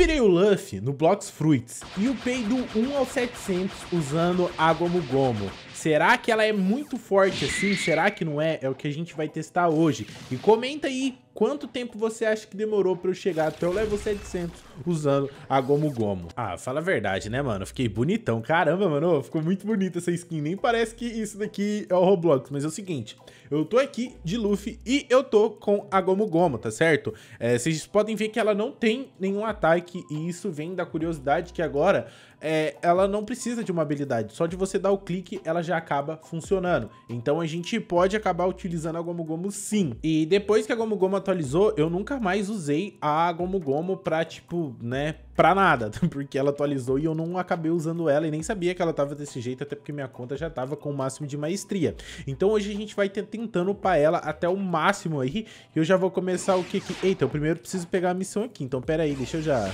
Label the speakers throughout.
Speaker 1: virei o Luffy no Blox Fruits e upei do 1 ao 700 usando Água Mugomo, Será que ela é muito forte assim? Será que não é? É o que a gente vai testar hoje. E comenta aí quanto tempo você acha que demorou pra eu chegar até o level 700 usando a Gomu Gomu. Ah, fala a verdade, né, mano? Fiquei bonitão. Caramba, mano, ficou muito bonita essa skin. Nem parece que isso daqui é o Roblox, mas é o seguinte. Eu tô aqui de Luffy e eu tô com a Gomu Gomu, tá certo? É, vocês podem ver que ela não tem nenhum ataque e isso vem da curiosidade que agora é, ela não precisa de uma habilidade. Só de você dar o clique, ela já acaba funcionando. Então a gente pode acabar utilizando a Gomu Gomu sim. E depois que a Gomu Gomu atualizou, eu nunca mais usei a Gomu Gomu pra, tipo, né, pra nada. Porque ela atualizou e eu não acabei usando ela e nem sabia que ela tava desse jeito, até porque minha conta já tava com o máximo de maestria. Então hoje a gente vai tentando upar ela até o máximo aí. E eu já vou começar o que que... Eita, eu primeiro preciso pegar a missão aqui. Então pera aí, deixa eu já...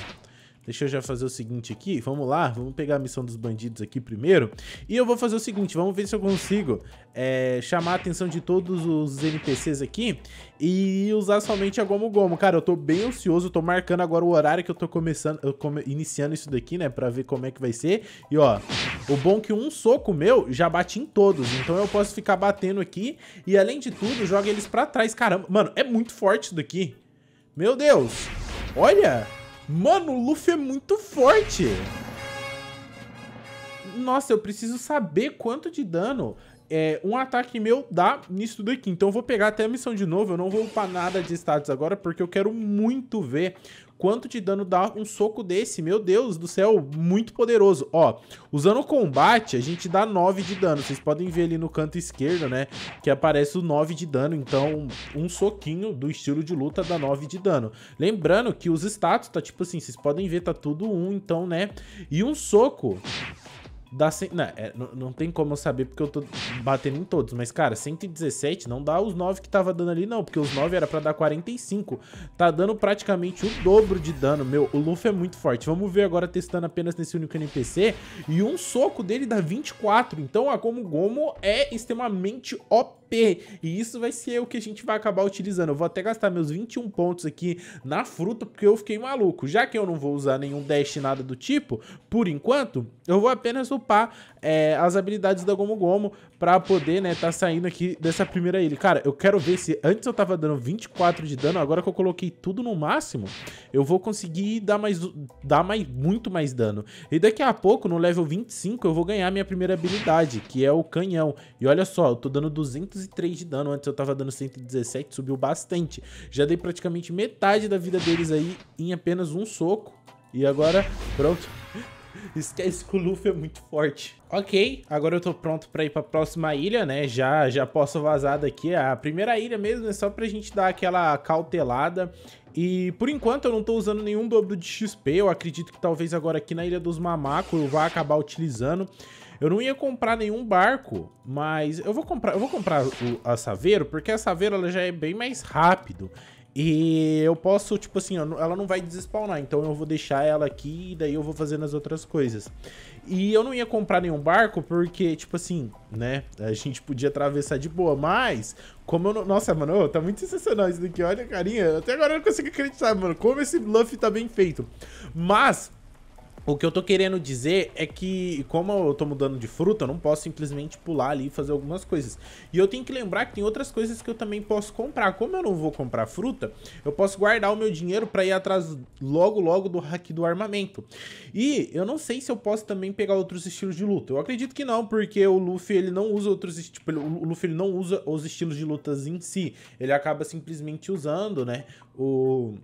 Speaker 1: Deixa eu já fazer o seguinte aqui. Vamos lá, vamos pegar a missão dos bandidos aqui primeiro. E eu vou fazer o seguinte, vamos ver se eu consigo é, chamar a atenção de todos os NPCs aqui e usar somente a Gomo Gomo. Cara, eu tô bem ansioso, tô marcando agora o horário que eu tô começando, eu come, iniciando isso daqui, né, pra ver como é que vai ser. E ó, o bom é que um soco meu já bate em todos, então eu posso ficar batendo aqui e além de tudo, joga eles pra trás. Caramba, mano, é muito forte isso daqui. Meu Deus, olha... Mano, o Luffy é muito forte. Nossa, eu preciso saber quanto de dano é, um ataque meu dá nisso tudo aqui. Então eu vou pegar até a missão de novo, eu não vou upar nada de status agora, porque eu quero muito ver quanto de dano dá um soco desse. Meu Deus do céu, muito poderoso. Ó, usando o combate, a gente dá 9 de dano. Vocês podem ver ali no canto esquerdo, né, que aparece o 9 de dano. Então, um soquinho do estilo de luta dá 9 de dano. Lembrando que os status tá tipo assim, vocês podem ver, tá tudo 1, um, então, né, e um soco dá... Cem... Né, é, não, é, não, tem como eu saber porque eu tô batendo em todos. Mas, cara, 117 não dá os 9 que tava dando ali, não. Porque os 9 era pra dar 45. Tá dando praticamente o dobro de dano. Meu, o Luffy é muito forte. Vamos ver agora testando apenas nesse único NPC. E um soco dele dá 24. Então, a Gomu Gomu é extremamente OP OP. E isso vai ser o que a gente vai acabar utilizando. Eu vou até gastar meus 21 pontos aqui na fruta, porque eu fiquei maluco. Já que eu não vou usar nenhum dash, nada do tipo, por enquanto, eu vou apenas upar é, as habilidades da Gomu Gomu pra poder, né, tá saindo aqui dessa primeira ilha. Cara, eu quero ver se antes eu tava dando 24 de dano, agora que eu coloquei tudo no máximo, eu vou conseguir dar mais, dar mais, muito mais dano. E daqui a pouco, no level 25, eu vou ganhar minha primeira habilidade, que é o canhão. E olha só, eu tô dando 200 203 de dano. Antes eu tava dando 117, subiu bastante. Já dei praticamente metade da vida deles aí em apenas um soco. E agora, pronto. Esquece que o Luffy é muito forte. Ok, agora eu tô pronto pra ir pra próxima ilha, né? Já, já posso vazar daqui. É a primeira ilha mesmo é só pra gente dar aquela cautelada. E por enquanto eu não tô usando nenhum dobro de XP. Eu acredito que talvez agora aqui na Ilha dos mamacos eu vá acabar utilizando. Eu não ia comprar nenhum barco, mas eu vou comprar, eu vou comprar o, a Saveiro, porque a Saveiro ela já é bem mais rápido. E eu posso, tipo assim, ela não vai desespawnar, então eu vou deixar ela aqui e daí eu vou fazendo as outras coisas. E eu não ia comprar nenhum barco porque, tipo assim, né, a gente podia atravessar de boa, mas como eu não... Nossa, mano, tá muito sensacional isso daqui, olha carinha, até agora eu não consigo acreditar, mano, como esse bluff tá bem feito. Mas... O que eu tô querendo dizer é que, como eu tô mudando de fruta, eu não posso simplesmente pular ali e fazer algumas coisas. E eu tenho que lembrar que tem outras coisas que eu também posso comprar. Como eu não vou comprar fruta, eu posso guardar o meu dinheiro pra ir atrás logo, logo do hack do armamento. E eu não sei se eu posso também pegar outros estilos de luta. Eu acredito que não, porque o Luffy, ele não usa outros... Tipo, o Luffy, ele não usa os estilos de lutas em si. Ele acaba simplesmente usando, né, o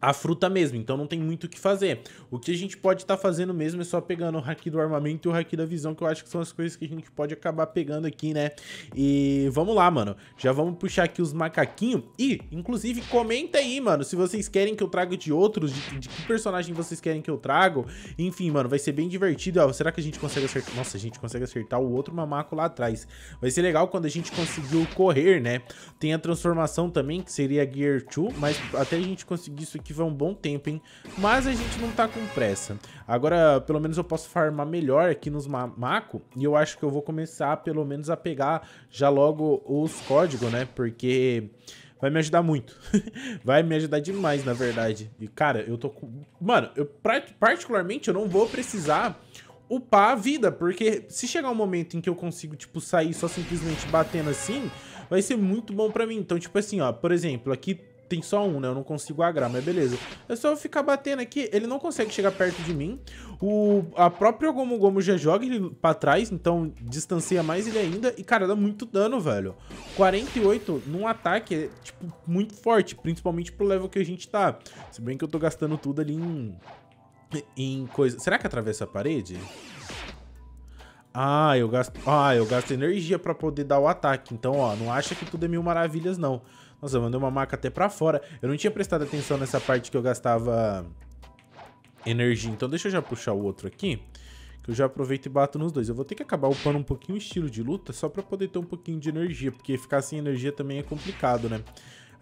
Speaker 1: a fruta mesmo, então não tem muito o que fazer. O que a gente pode estar tá fazendo mesmo é só pegando o haki do armamento e o haki da visão, que eu acho que são as coisas que a gente pode acabar pegando aqui, né? E vamos lá, mano. Já vamos puxar aqui os macaquinhos. E, inclusive, comenta aí, mano, se vocês querem que eu traga de outros, de, de que personagem vocês querem que eu trago. Enfim, mano, vai ser bem divertido. Ó, será que a gente consegue acertar? Nossa, a gente consegue acertar o outro mamaco lá atrás. Vai ser legal quando a gente conseguiu correr, né? Tem a transformação também, que seria Gear 2, mas até a gente conseguir isso aqui que vai um bom tempo, hein? Mas a gente não tá com pressa. Agora, pelo menos eu posso farmar melhor aqui nos Mamaco. E eu acho que eu vou começar, pelo menos, a pegar já logo os códigos, né? Porque vai me ajudar muito. vai me ajudar demais, na verdade. E, cara, eu tô com... Mano, eu particularmente eu não vou precisar upar a vida, porque se chegar um momento em que eu consigo, tipo, sair só simplesmente batendo assim, vai ser muito bom pra mim. Então, tipo assim, ó, por exemplo, aqui tem só um, né? Eu não consigo agrar, mas beleza. É só eu ficar batendo aqui. Ele não consegue chegar perto de mim. O, a própria Gomu Gomu já joga ele pra trás, então distancia mais ele ainda. E, cara, dá muito dano, velho. 48 num ataque é, tipo, muito forte, principalmente pro level que a gente tá. Se bem que eu tô gastando tudo ali em... Em coisa... Será que atravessa a parede? Ah, eu gasto, ah, eu gasto energia pra poder dar o ataque. Então, ó, não acha que tudo é mil maravilhas, não. Nossa, eu mandei uma maca até pra fora. Eu não tinha prestado atenção nessa parte que eu gastava energia. Então deixa eu já puxar o outro aqui. Que eu já aproveito e bato nos dois. Eu vou ter que acabar upando um pouquinho o estilo de luta só pra poder ter um pouquinho de energia. Porque ficar sem energia também é complicado, né?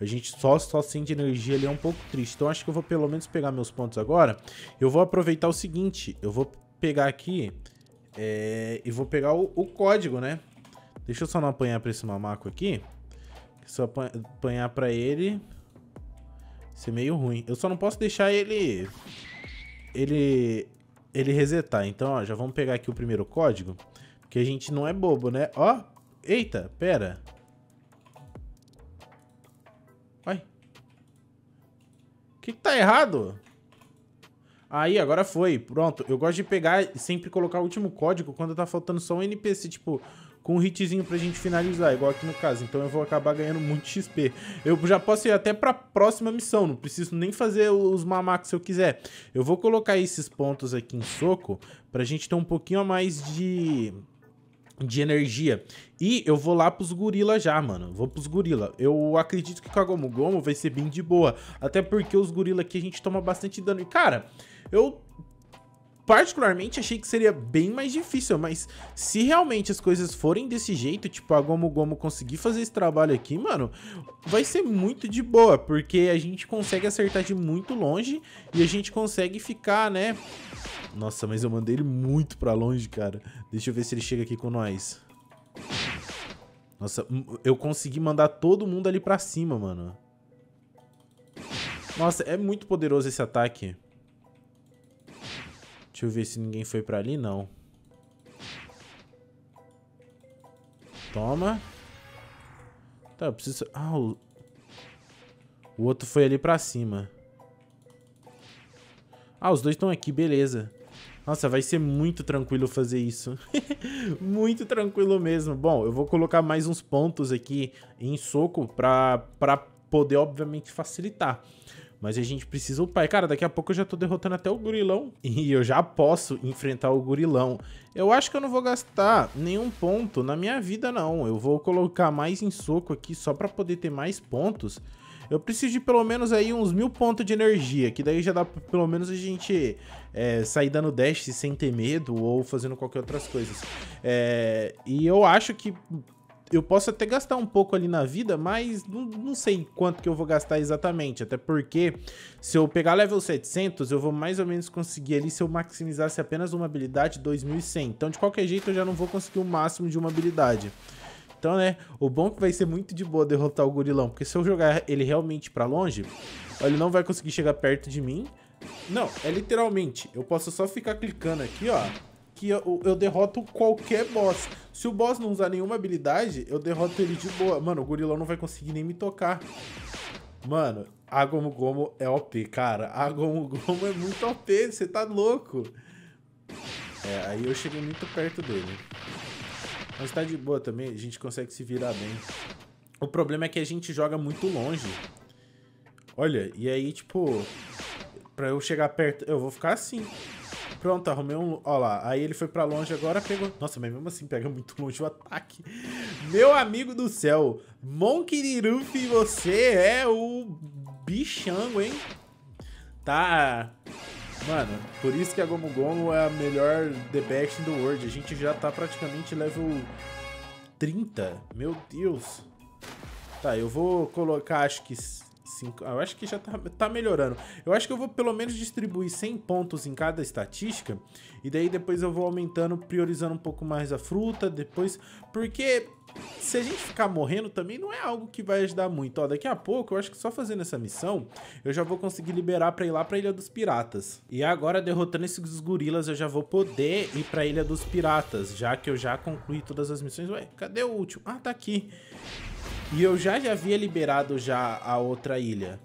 Speaker 1: A gente só, só sente energia ali é um pouco triste. Então acho que eu vou pelo menos pegar meus pontos agora. Eu vou aproveitar o seguinte. Eu vou pegar aqui é, e vou pegar o, o, código, né? Deixa eu só não apanhar pra esse mamaco aqui. Se eu apanhar pra ele, ser meio ruim. Eu só não posso deixar ele... Ele... Ele resetar. Então, ó, já vamos pegar aqui o primeiro código. Porque a gente não é bobo, né? Ó! Eita, pera. vai O que, que tá errado? Aí, agora foi. Pronto. Eu gosto de pegar e sempre colocar o último código quando tá faltando só um NPC. Tipo, com um hitzinho pra gente finalizar, igual aqui no caso. Então eu vou acabar ganhando muito XP. Eu já posso ir até pra próxima missão, não preciso nem fazer os mamacos se eu quiser. Eu vou colocar esses pontos aqui em soco pra gente ter um pouquinho a mais de... De energia. E eu vou lá pros gorila já, mano. Vou pros gorila. Eu acredito que com a Gomu Gomu vai ser bem de boa. Até porque os gorila aqui a gente toma bastante dano. E, cara, eu particularmente achei que seria bem mais difícil, mas se realmente as coisas forem desse jeito, tipo, a Gomu Gomu conseguir fazer esse trabalho aqui, mano, vai ser muito de boa, porque a gente consegue acertar de muito longe e a gente consegue ficar, né... Nossa, mas eu mandei ele muito pra longe, cara. Deixa eu ver se ele chega aqui com nós. Nossa, eu consegui mandar todo mundo ali pra cima, mano. Nossa, é muito poderoso esse ataque. Deixa eu ver se ninguém foi pra ali, não. Toma. Tá, eu preciso... Ah, o... o outro foi ali pra cima. Ah, os dois estão aqui, beleza. Nossa, vai ser muito tranquilo fazer isso. muito tranquilo mesmo. Bom, eu vou colocar mais uns pontos aqui em soco pra, pra poder, obviamente, facilitar. Mas a gente precisa upar. Cara, daqui a pouco eu já tô derrotando até o gorilão. E eu já posso enfrentar o gorilão. Eu acho que eu não vou gastar nenhum ponto na minha vida, não. Eu vou colocar mais em soco aqui só pra poder ter mais pontos. Eu preciso de pelo menos aí uns mil pontos de energia, que daí já dá pra, pelo menos a gente é, sair dando dash sem ter medo ou fazendo qualquer outras coisas. É, e eu acho que eu posso até gastar um pouco ali na vida, mas não, não, sei quanto que eu vou gastar exatamente. Até porque se eu pegar level 700, eu vou mais ou menos conseguir ali, se eu maximizasse apenas uma habilidade, 2100. Então, de qualquer jeito, eu já não vou conseguir o máximo de uma habilidade. Então, né, o bom é que vai ser muito de boa derrotar o gorilão, porque se eu jogar ele realmente pra longe, ele não vai conseguir chegar perto de mim. Não, é literalmente, eu posso só ficar clicando aqui, ó, que eu, eu, derroto qualquer boss. Se o boss não usar nenhuma habilidade, eu derroto ele de boa. Mano, o gorilão não vai conseguir nem me tocar. Mano, Agomo Gomo é OP, cara. Agomo Gomo é muito OP, você tá louco. É, aí eu cheguei muito perto dele. Mas tá de boa também, a gente consegue se virar bem. O problema é que a gente joga muito longe. Olha, e aí, tipo... Pra eu chegar perto... Eu vou ficar assim. Pronto, arrumei um... Ó lá, aí ele foi pra longe agora, pegou... Nossa, mas mesmo assim pega muito longe o ataque. Meu amigo do céu, Monkirirufi, você é o bichango, hein? Tá... Mano, por isso que a Gomu Gomu é a melhor The Best in the World. A gente já tá praticamente level 30. Meu Deus. Tá, eu vou colocar, acho que eu acho que já tá, tá, melhorando. Eu acho que eu vou pelo menos distribuir 100 pontos em cada estatística. E daí depois eu vou aumentando, priorizando um pouco mais a fruta. Depois. Porque se a gente ficar morrendo também não é algo que vai ajudar muito. Ó, daqui a pouco eu acho que só fazendo essa missão eu já vou conseguir liberar pra ir lá pra Ilha dos Piratas. E agora derrotando esses gorilas eu já vou poder ir pra Ilha dos Piratas. Já que eu já concluí todas as missões. Ué, cadê o último? Ah, tá aqui. E eu já já havia liberado já a outra ilha.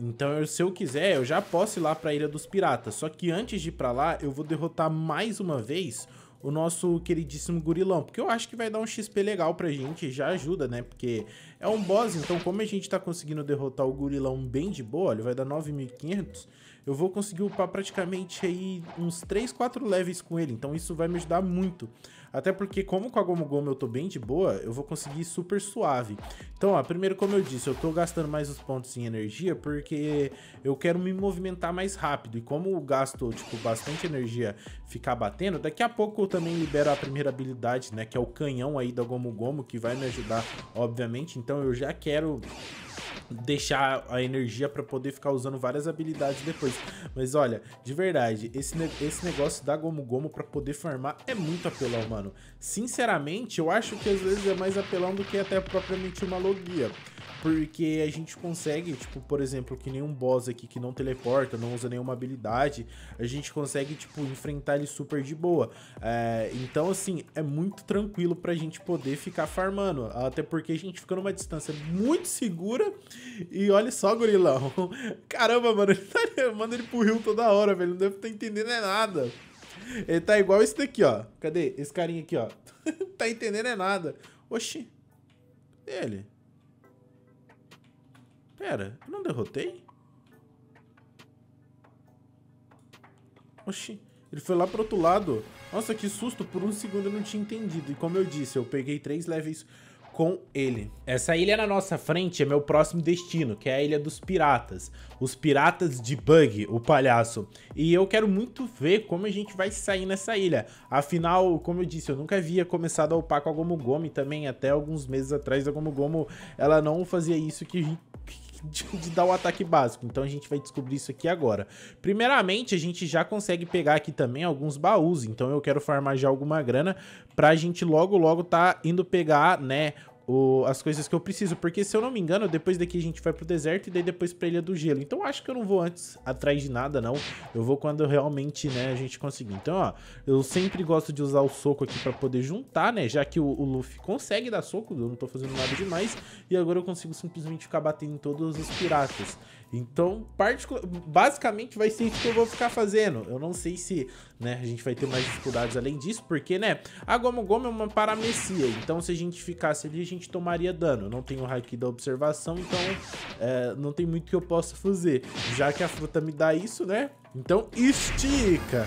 Speaker 1: Então, eu, se eu quiser, eu já posso ir lá pra Ilha dos Piratas. Só que antes de ir pra lá, eu vou derrotar mais uma vez o nosso queridíssimo gorilão, porque eu acho que vai dar um XP legal pra gente, já ajuda, né? Porque é um boss, então como a gente tá conseguindo derrotar o gorilão bem de boa, ele vai dar 9.500, eu vou conseguir upar praticamente aí uns 3, 4 levels com ele, então isso vai me ajudar muito. Até porque como com a Gomu Gomu eu tô bem de boa, eu vou conseguir super suave. Então, ó, primeiro como eu disse, eu tô gastando mais os pontos em energia porque eu quero me movimentar mais rápido. E como eu gasto, tipo, bastante energia ficar batendo, daqui a pouco eu também libero a primeira habilidade, né, que é o canhão aí da Gomu Gomu, que vai me ajudar, obviamente. Então eu já quero deixar a energia para poder ficar usando várias habilidades depois. Mas olha, de verdade, esse, ne esse negócio da Gomu Gomu para poder farmar é muito apelão, mano. Sinceramente, eu acho que às vezes é mais apelão do que até propriamente uma logia. Porque a gente consegue, tipo, por exemplo, que nenhum boss aqui que não teleporta, não usa nenhuma habilidade, a gente consegue, tipo, enfrentar ele super de boa. É, então, assim, é muito tranquilo pra gente poder ficar farmando. Até porque a gente fica numa distância muito segura. E olha só, gorilão. Caramba, mano, ele tá manda ele pro rio toda hora, velho. Não deve estar tá entendendo é nada. Ele tá igual esse daqui, ó. Cadê? Esse carinha aqui, ó. tá entendendo é nada. Oxi. Ele. Pera, eu não derrotei? Oxi, ele foi lá pro outro lado. Nossa, que susto, por um segundo eu não tinha entendido. E como eu disse, eu peguei três leves com ele. Essa ilha na nossa frente é meu próximo destino, que é a Ilha dos Piratas. Os Piratas de Bug, o palhaço. E eu quero muito ver como a gente vai sair nessa ilha. Afinal, como eu disse, eu nunca havia começado a upar com a Gomu Gomi também. Até alguns meses atrás, a Gomu Gomu, ela não fazia isso que de, de, dar o ataque básico. Então a gente vai descobrir isso aqui agora. Primeiramente, a gente já consegue pegar aqui também alguns baús. Então eu quero farmar já alguma grana pra gente logo, logo tá indo pegar, né, o, as coisas que eu preciso. Porque, se eu não me engano, depois daqui a gente vai pro deserto e daí depois pra Ilha do Gelo. Então, acho que eu não vou antes atrás de nada, não. Eu vou quando realmente, né, a gente conseguir. Então, ó, eu sempre gosto de usar o soco aqui pra poder juntar, né? Já que o, o Luffy consegue dar soco, eu não tô fazendo nada demais. E agora eu consigo simplesmente ficar batendo em todos os piratas. Então, particular... basicamente vai ser isso que eu vou ficar fazendo. Eu não sei se né, a gente vai ter mais dificuldades além disso, porque, né, a Gomu é uma paramecia, então se a gente ficasse ali, a gente tomaria dano. Eu não tenho haki da observação, então é, não tem muito que eu possa fazer. Já que a fruta me dá isso, né? Então, estica!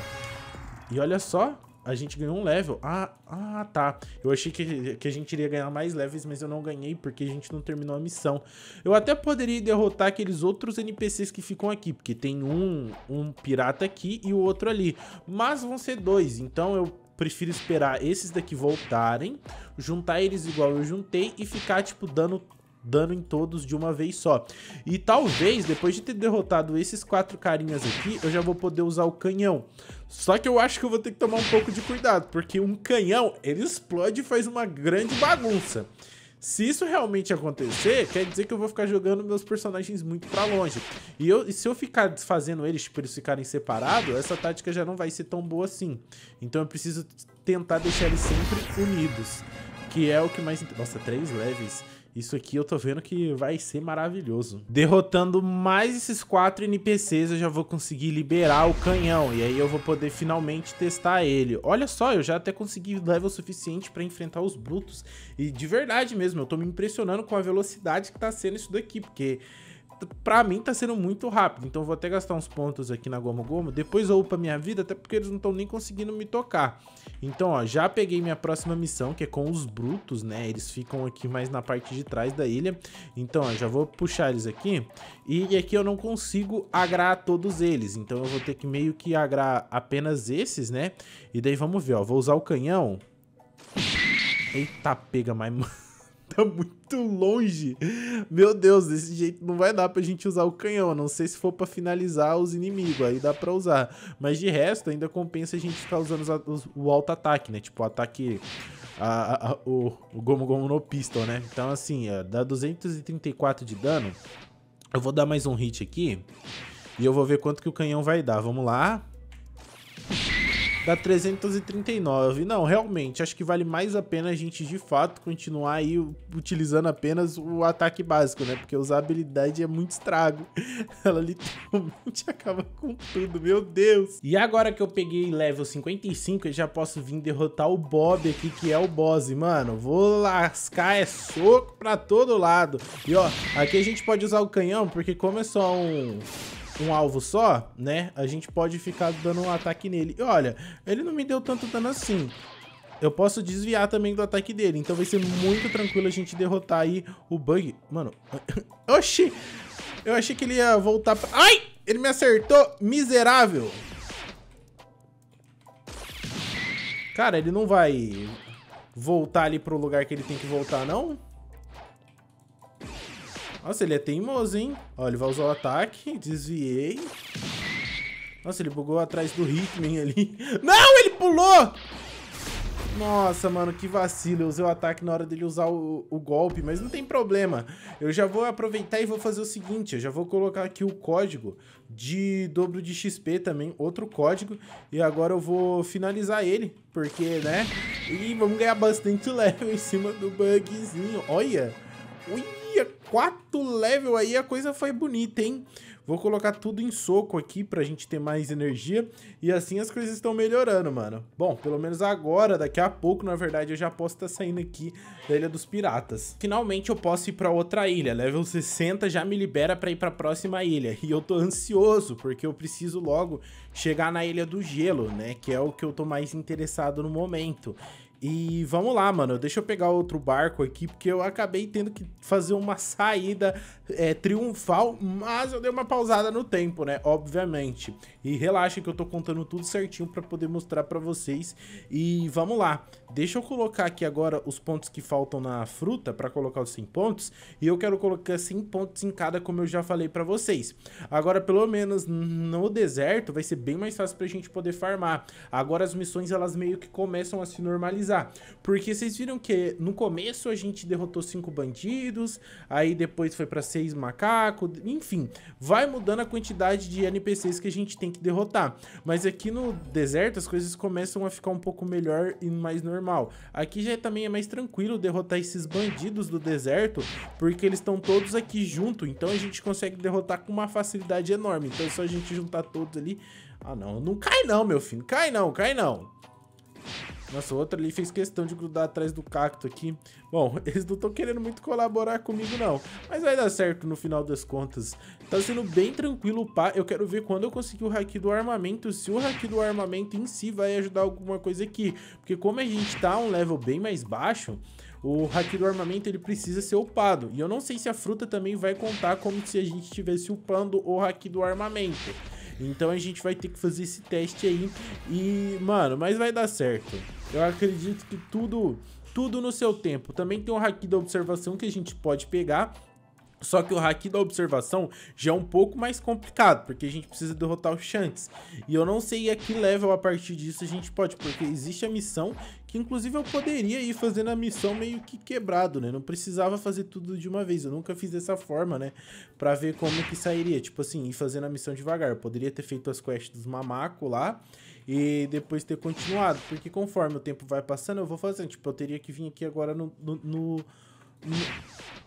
Speaker 1: E olha só, a gente ganhou um level. Ah, ah tá. Eu achei que, que a gente iria ganhar mais levels, mas eu não ganhei porque a gente não terminou a missão. Eu até poderia derrotar aqueles outros NPCs que ficam aqui, porque tem um, um pirata aqui e o outro ali. Mas vão ser dois, então eu prefiro esperar esses daqui voltarem, juntar eles igual eu juntei e ficar, tipo, dando dano em todos de uma vez só. E talvez, depois de ter derrotado esses quatro carinhas aqui, eu já vou poder usar o canhão. Só que eu acho que eu vou ter que tomar um pouco de cuidado, porque um canhão, ele explode e faz uma grande bagunça. Se isso realmente acontecer, quer dizer que eu vou ficar jogando meus personagens muito pra longe. E, eu, e se eu ficar desfazendo eles, tipo, eles ficarem separados, essa tática já não vai ser tão boa assim. Então eu preciso tentar deixar eles sempre unidos, que é o que mais... Nossa, três levels. Isso aqui eu tô vendo que vai ser maravilhoso. Derrotando mais esses quatro NPCs, eu já vou conseguir liberar o canhão. E aí eu vou poder finalmente testar ele. Olha só, eu já até consegui level suficiente pra enfrentar os brutos. E de verdade mesmo, eu tô me impressionando com a velocidade que tá sendo isso daqui, porque pra mim tá sendo muito rápido. Então vou até gastar uns pontos aqui na Goma Goma Depois eu upo a minha vida, até porque eles não estão nem conseguindo me tocar. Então, ó, já peguei minha próxima missão, que é com os brutos, né? Eles ficam aqui mais na parte de trás da ilha. Então, ó, já vou puxar eles aqui. E aqui eu não consigo agrar todos eles. Então eu vou ter que meio que agrar apenas esses, né? E daí vamos ver, ó. Vou usar o canhão. Eita, pega mais... tá muito longe. Meu Deus, desse jeito não vai dar pra gente usar o canhão, a não sei se for pra finalizar os inimigos, aí dá pra usar. Mas de resto, ainda compensa a gente ficar tá usando os, os, o alto ataque, né? Tipo, o ataque... A, a, o, o Gomu Gomu no Pistol, né? Então, assim, ó, dá 234 de dano. Eu vou dar mais um hit aqui. E eu vou ver quanto que o canhão vai dar. Vamos lá. Dá 339. Não, realmente, acho que vale mais a pena a gente, de fato, continuar aí utilizando apenas o ataque básico, né? Porque usar habilidade é muito estrago. Ela literalmente acaba com tudo, meu Deus. E agora que eu peguei level 55, eu já posso vir derrotar o Bob aqui, que é o boss. Mano, vou lascar, é soco pra todo lado. E ó, aqui a gente pode usar o canhão, porque como é só um um alvo só, né? A gente pode ficar dando um ataque nele. E olha, ele não me deu tanto dano assim. Eu posso desviar também do ataque dele. Então vai ser muito tranquilo a gente derrotar aí o bug. Mano, oxi! Eu achei que ele ia voltar pra... Ai! Ele me acertou! Miserável! Cara, ele não vai voltar ali pro lugar que ele tem que voltar, não? Não. Nossa, ele é teimoso, hein? Ó, ele vai usar o ataque. Desviei. Nossa, ele bugou atrás do Hitman ali. Não, ele pulou! Nossa, mano, que vacilo. Eu usei o ataque na hora dele usar o, o, golpe, mas não tem problema. Eu já vou aproveitar e vou fazer o seguinte. Eu já vou colocar aqui o código de dobro de XP também, outro código. E agora eu vou finalizar ele, porque, né? E vamos ganhar bastante level em cima do bugzinho. Olha! Ui! Olha, quatro level aí, a coisa foi bonita, hein? Vou colocar tudo em soco aqui pra gente ter mais energia. E assim as coisas estão melhorando, mano. Bom, pelo menos agora, daqui a pouco, na verdade, eu já posso estar tá saindo aqui da Ilha dos Piratas. Finalmente eu posso ir pra outra ilha. Level 60 já me libera pra ir pra próxima ilha. E eu tô ansioso, porque eu preciso logo chegar na Ilha do Gelo, né? Que é o que eu tô mais interessado no momento. E vamos lá, mano. Deixa eu pegar outro barco aqui, porque eu acabei tendo que fazer uma saída é, triunfal, mas eu dei uma pausada no tempo, né? Obviamente. E relaxa que eu tô contando tudo certinho para poder mostrar para vocês. E vamos lá. Deixa eu colocar aqui agora os pontos que faltam na fruta para colocar os 100 pontos. E eu quero colocar 100 pontos em cada, como eu já falei para vocês. Agora, pelo menos no deserto, vai ser bem mais fácil pra gente poder farmar. Agora as missões, elas meio que começam a se normalizar finalizar. Porque vocês viram que no começo a gente derrotou cinco bandidos, aí depois foi para seis macacos, enfim, vai mudando a quantidade de NPCs que a gente tem que derrotar. Mas aqui no deserto as coisas começam a ficar um pouco melhor e mais normal. Aqui já é também é mais tranquilo derrotar esses bandidos do deserto, porque eles estão todos aqui junto, então a gente consegue derrotar com uma facilidade enorme. Então é só a gente juntar todos ali. Ah não, não cai não, meu filho, cai não, cai não. Nossa, outra ali fez questão de grudar atrás do cacto aqui. Bom, eles não estão querendo muito colaborar comigo, não. Mas vai dar certo no final das contas. Tá sendo bem tranquilo, pá. Eu quero ver quando eu conseguir o haki do armamento, se o haki do armamento em si vai ajudar alguma coisa aqui. Porque como a gente tá um level bem mais baixo, o haki do armamento ele precisa ser upado. E eu não sei se a fruta também vai contar como se a gente estivesse upando o haki do armamento. Então a gente vai ter que fazer esse teste aí. E, mano, mas vai dar certo. Eu acredito que tudo, tudo no seu tempo. Também tem o haki hack da observação que a gente pode pegar. Só que o hack da observação já é um pouco mais complicado, porque a gente precisa derrotar o Shanks. E eu não sei a que level a partir disso a gente pode, porque existe a missão que inclusive eu poderia ir fazendo a missão meio que quebrado, né? Não precisava fazer tudo de uma vez. Eu nunca fiz dessa forma, né? Pra ver como que sairia. Tipo assim, ir fazendo a missão devagar. Eu poderia ter feito as quests dos mamaco lá e depois ter continuado. Porque conforme o tempo vai passando, eu vou fazendo. Tipo, eu teria que vir aqui agora no, no, no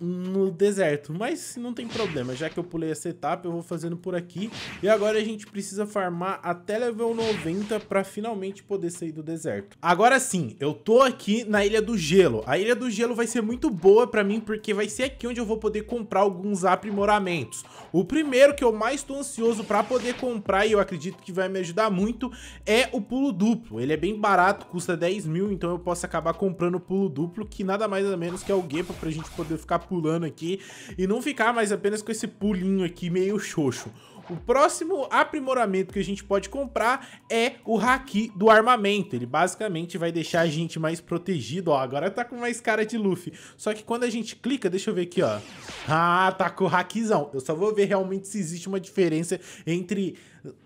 Speaker 1: no deserto. Mas não tem problema, já que eu pulei essa etapa, eu vou fazendo por aqui. E agora a gente precisa farmar até level 90 para finalmente poder sair do deserto. Agora sim, eu tô aqui na Ilha do Gelo. A Ilha do Gelo vai ser muito boa para mim, porque vai ser aqui onde eu vou poder comprar alguns aprimoramentos. O primeiro que eu mais tô ansioso para poder comprar, e eu acredito que vai me ajudar muito, é o pulo duplo. Ele é bem barato, custa 10 mil, então eu posso acabar comprando o pulo duplo, que nada mais ou menos que é o Gepo pra gente poder ficar pulando aqui e não ficar mais apenas com esse pulinho aqui meio xoxo. O próximo aprimoramento que a gente pode comprar é o Haki do armamento. Ele basicamente vai deixar a gente mais protegido. Ó, agora tá com mais cara de Luffy. Só que quando a gente clica, deixa eu ver aqui, ó. Ah, tá com o Hakizão. Eu só vou ver realmente se existe uma diferença entre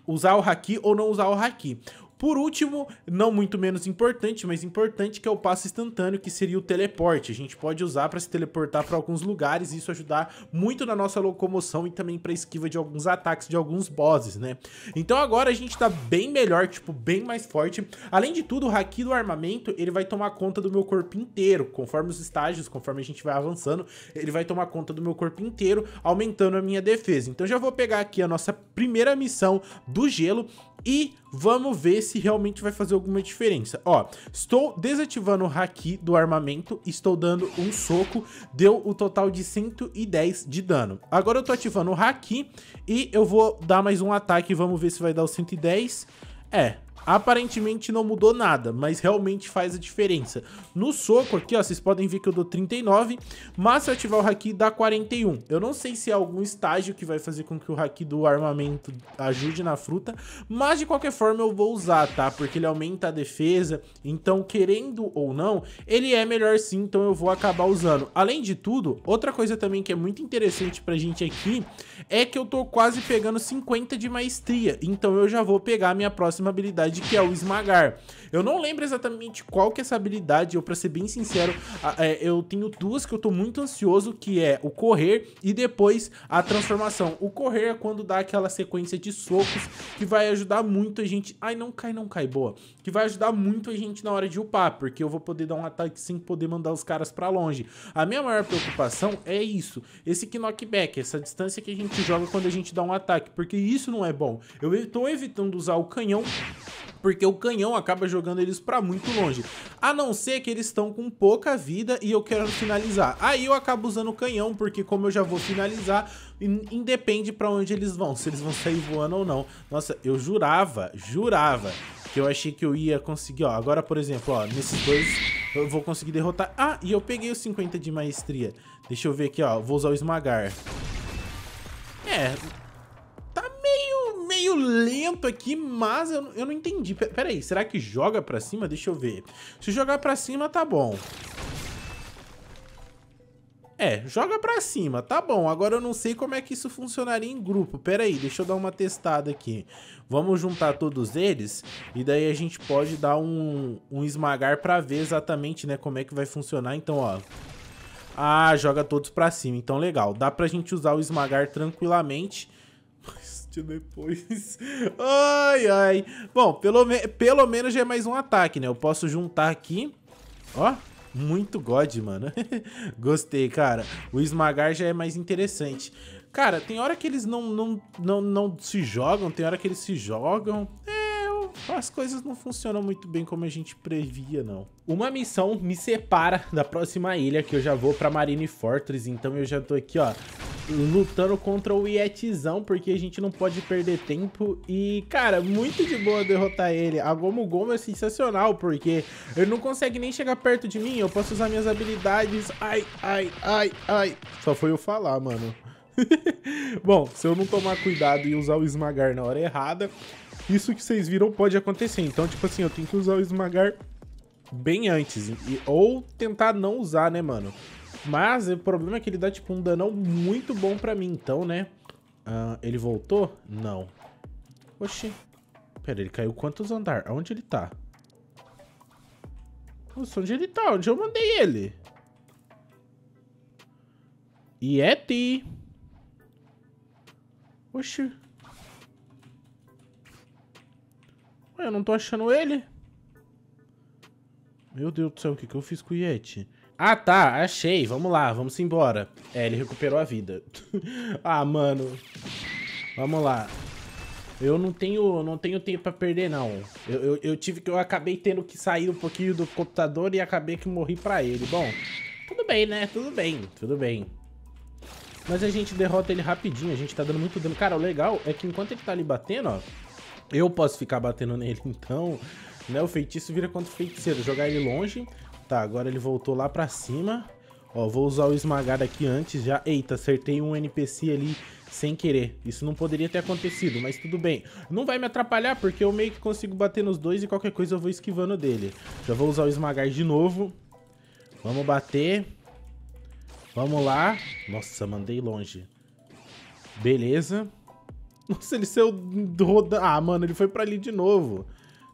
Speaker 1: usar o Haki ou não usar o Haki. Por último, não muito menos importante, mas importante, que é o passo instantâneo, que seria o teleporte. A gente pode usar para se teleportar para alguns lugares e isso ajudar muito na nossa locomoção e também para esquiva de alguns ataques de alguns bosses, né? Então agora a gente tá bem melhor, tipo, bem mais forte. Além de tudo, o haki do armamento, ele vai tomar conta do meu corpo inteiro. Conforme os estágios, conforme a gente vai avançando, ele vai tomar conta do meu corpo inteiro, aumentando a minha defesa. Então já vou pegar aqui a nossa primeira missão do gelo e vamos ver se realmente vai fazer alguma diferença. Ó, estou desativando o haki do armamento, estou dando um soco, deu o um total de 110 de dano. Agora eu tô ativando o haki e eu vou dar mais um ataque, vamos ver se vai dar o 110. É, Aparentemente não mudou nada, mas realmente faz a diferença. No soco aqui, ó, vocês podem ver que eu dou 39, mas se eu ativar o Haki dá 41. Eu não sei se é algum estágio que vai fazer com que o Haki do armamento ajude na fruta, mas de qualquer forma eu vou usar, tá? Porque ele aumenta a defesa, então querendo ou não, ele é melhor sim, então eu vou acabar usando. Além de tudo, outra coisa também que é muito interessante pra gente aqui é que eu tô quase pegando 50 de maestria, então eu já vou pegar a minha próxima habilidade habilidade que é o esmagar. Eu não lembro exatamente qual que é essa habilidade, eu pra ser bem sincero, é, eu tenho duas que eu tô muito ansioso, que é o correr e depois a transformação. O correr é quando dá aquela sequência de socos que vai ajudar muito a gente... Ai, não cai, não cai, boa. Que vai ajudar muito a gente na hora de upar, porque eu vou poder dar um ataque sem poder mandar os caras pra longe. A minha maior preocupação é isso, esse knockback, essa distância que a gente joga quando a gente dá um ataque, porque isso não é bom. Eu tô evitando usar o canhão porque o canhão acaba jogando eles pra muito longe. A não ser que eles estão com pouca vida e eu quero finalizar. Aí eu acabo usando o canhão, porque como eu já vou finalizar, independe pra onde eles vão, se eles vão sair voando ou não. Nossa, eu jurava, jurava que eu achei que eu ia conseguir, ó. Agora, por exemplo, ó, nesses dois eu vou conseguir derrotar. Ah, e eu peguei os 50 de maestria. Deixa eu ver aqui, ó. Vou usar o esmagar. É, meio lento aqui, mas eu, eu não entendi. Pera aí, será que joga pra cima? Deixa eu ver. Se jogar pra cima, tá bom. É, joga pra cima, tá bom. Agora eu não sei como é que isso funcionaria em grupo. Pera aí, deixa eu dar uma testada aqui. Vamos juntar todos eles e daí a gente pode dar um, um esmagar pra ver exatamente, né, como é que vai funcionar. Então, ó... Ah, joga todos pra cima, então legal. Dá pra gente usar o esmagar tranquilamente de depois. Ai, ai. Bom, pelo, me pelo menos já é mais um ataque, né? Eu posso juntar aqui. Ó, muito God, mano. Gostei, cara. O esmagar já é mais interessante. Cara, tem hora que eles não, não, não, não se jogam, tem hora que eles se jogam. É, as coisas não funcionam muito bem como a gente previa, não. Uma missão me separa da próxima ilha, que eu já vou pra Marine Fortress, então eu já tô aqui, ó, lutando contra o Yetzão, porque a gente não pode perder tempo. E, cara, muito de boa derrotar ele. A Gomu Gomu é sensacional, porque ele não consegue nem chegar perto de mim. Eu posso usar minhas habilidades. Ai, ai, ai, ai. Só foi eu falar, mano. Bom, se eu não tomar cuidado e usar o esmagar na hora errada, isso que vocês viram pode acontecer. Então, tipo assim, eu tenho que usar o esmagar bem antes. E, ou tentar não usar, né, mano? Mas o problema é que ele dá, tipo, um danão muito bom pra mim, então, né? Uh, ele voltou? Não. Oxi. Pera, ele caiu quantos andar? Aonde ele tá? Nossa, onde ele tá? Onde eu mandei ele? Yeti! Oxi. Ué, eu não tô achando ele. Meu Deus do céu, o que, que eu fiz com o Yeti? Ah, tá, achei. Vamos lá, vamos embora. É, ele recuperou a vida. ah, mano. Vamos lá. Eu não tenho, não tenho tempo pra perder, não. Eu, eu, eu, tive que... Eu acabei tendo que sair um pouquinho do computador e acabei que morri pra ele. Bom, tudo bem, né? Tudo bem, tudo bem. Mas a gente derrota ele rapidinho, a gente tá dando muito dano. Cara, o legal é que enquanto ele tá ali batendo, ó... Eu posso ficar batendo nele, então... Né? O feitiço vira contra o feiticeiro. Jogar ele longe. Tá, agora ele voltou lá pra cima. Ó, vou usar o esmagado aqui antes já. Eita, acertei um NPC ali sem querer. Isso não poderia ter acontecido, mas tudo bem. Não vai me atrapalhar, porque eu meio que consigo bater nos dois e qualquer coisa eu vou esquivando dele. Já vou usar o esmagar de novo. Vamos bater. Vamos lá. Nossa, mandei longe. Beleza. Nossa, ele saiu rodando. Ah, mano, ele foi pra ali de novo.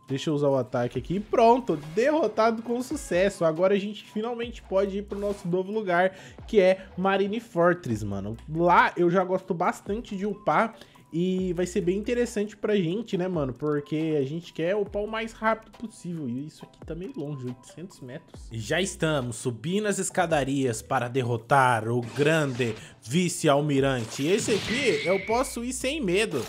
Speaker 1: Deixa eu usar o ataque aqui. Pronto, derrotado com sucesso. Agora a gente finalmente pode ir pro nosso novo lugar, que é Marine Fortress, mano. Lá eu já gosto bastante de upar e vai ser bem interessante pra gente, né, mano? Porque a gente quer upar o mais rápido possível. E isso aqui tá meio longe, 800 metros. E já estamos subindo as escadarias para derrotar o grande vice-almirante. Esse aqui eu posso ir sem medo.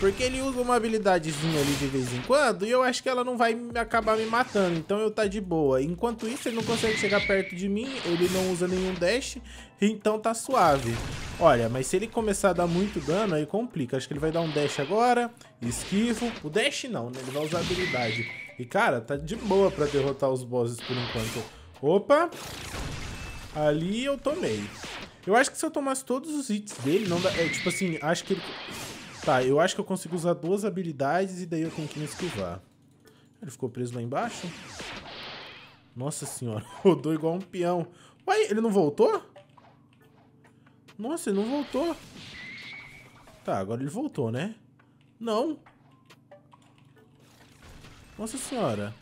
Speaker 1: Porque ele usa uma habilidadezinha ali de vez em quando e eu acho que ela não vai acabar me matando, então eu tá de boa. Enquanto isso, ele não consegue chegar perto de mim, ele não usa nenhum dash, então tá suave. Olha, mas se ele começar a dar muito dano, aí complica. Acho que ele vai dar um dash agora, esquivo. O dash não, né? Ele vai usar habilidade. E, cara, tá de boa pra derrotar os bosses por enquanto. Opa! Ali eu tomei. Eu acho que se eu tomasse todos os hits dele, não dá... É, tipo assim, acho que ele... Tá, eu acho que eu consigo usar duas habilidades e daí eu tenho que me esquivar. Ele ficou preso lá embaixo? Nossa senhora, rodou igual um peão. Uai, ele não voltou? Nossa, ele não voltou. Tá, agora ele voltou, né? Não. Nossa senhora.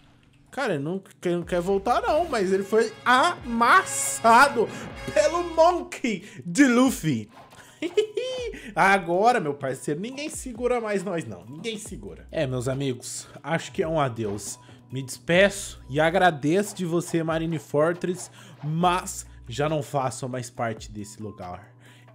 Speaker 1: Cara, ele não, ele não quer voltar não, mas ele foi amassado pelo Monkey de Luffy. Agora, meu parceiro, ninguém segura mais nós não, ninguém segura. É, meus amigos, acho que é um adeus. Me despeço e agradeço de você, Marine Fortress, mas já não faço mais parte desse lugar.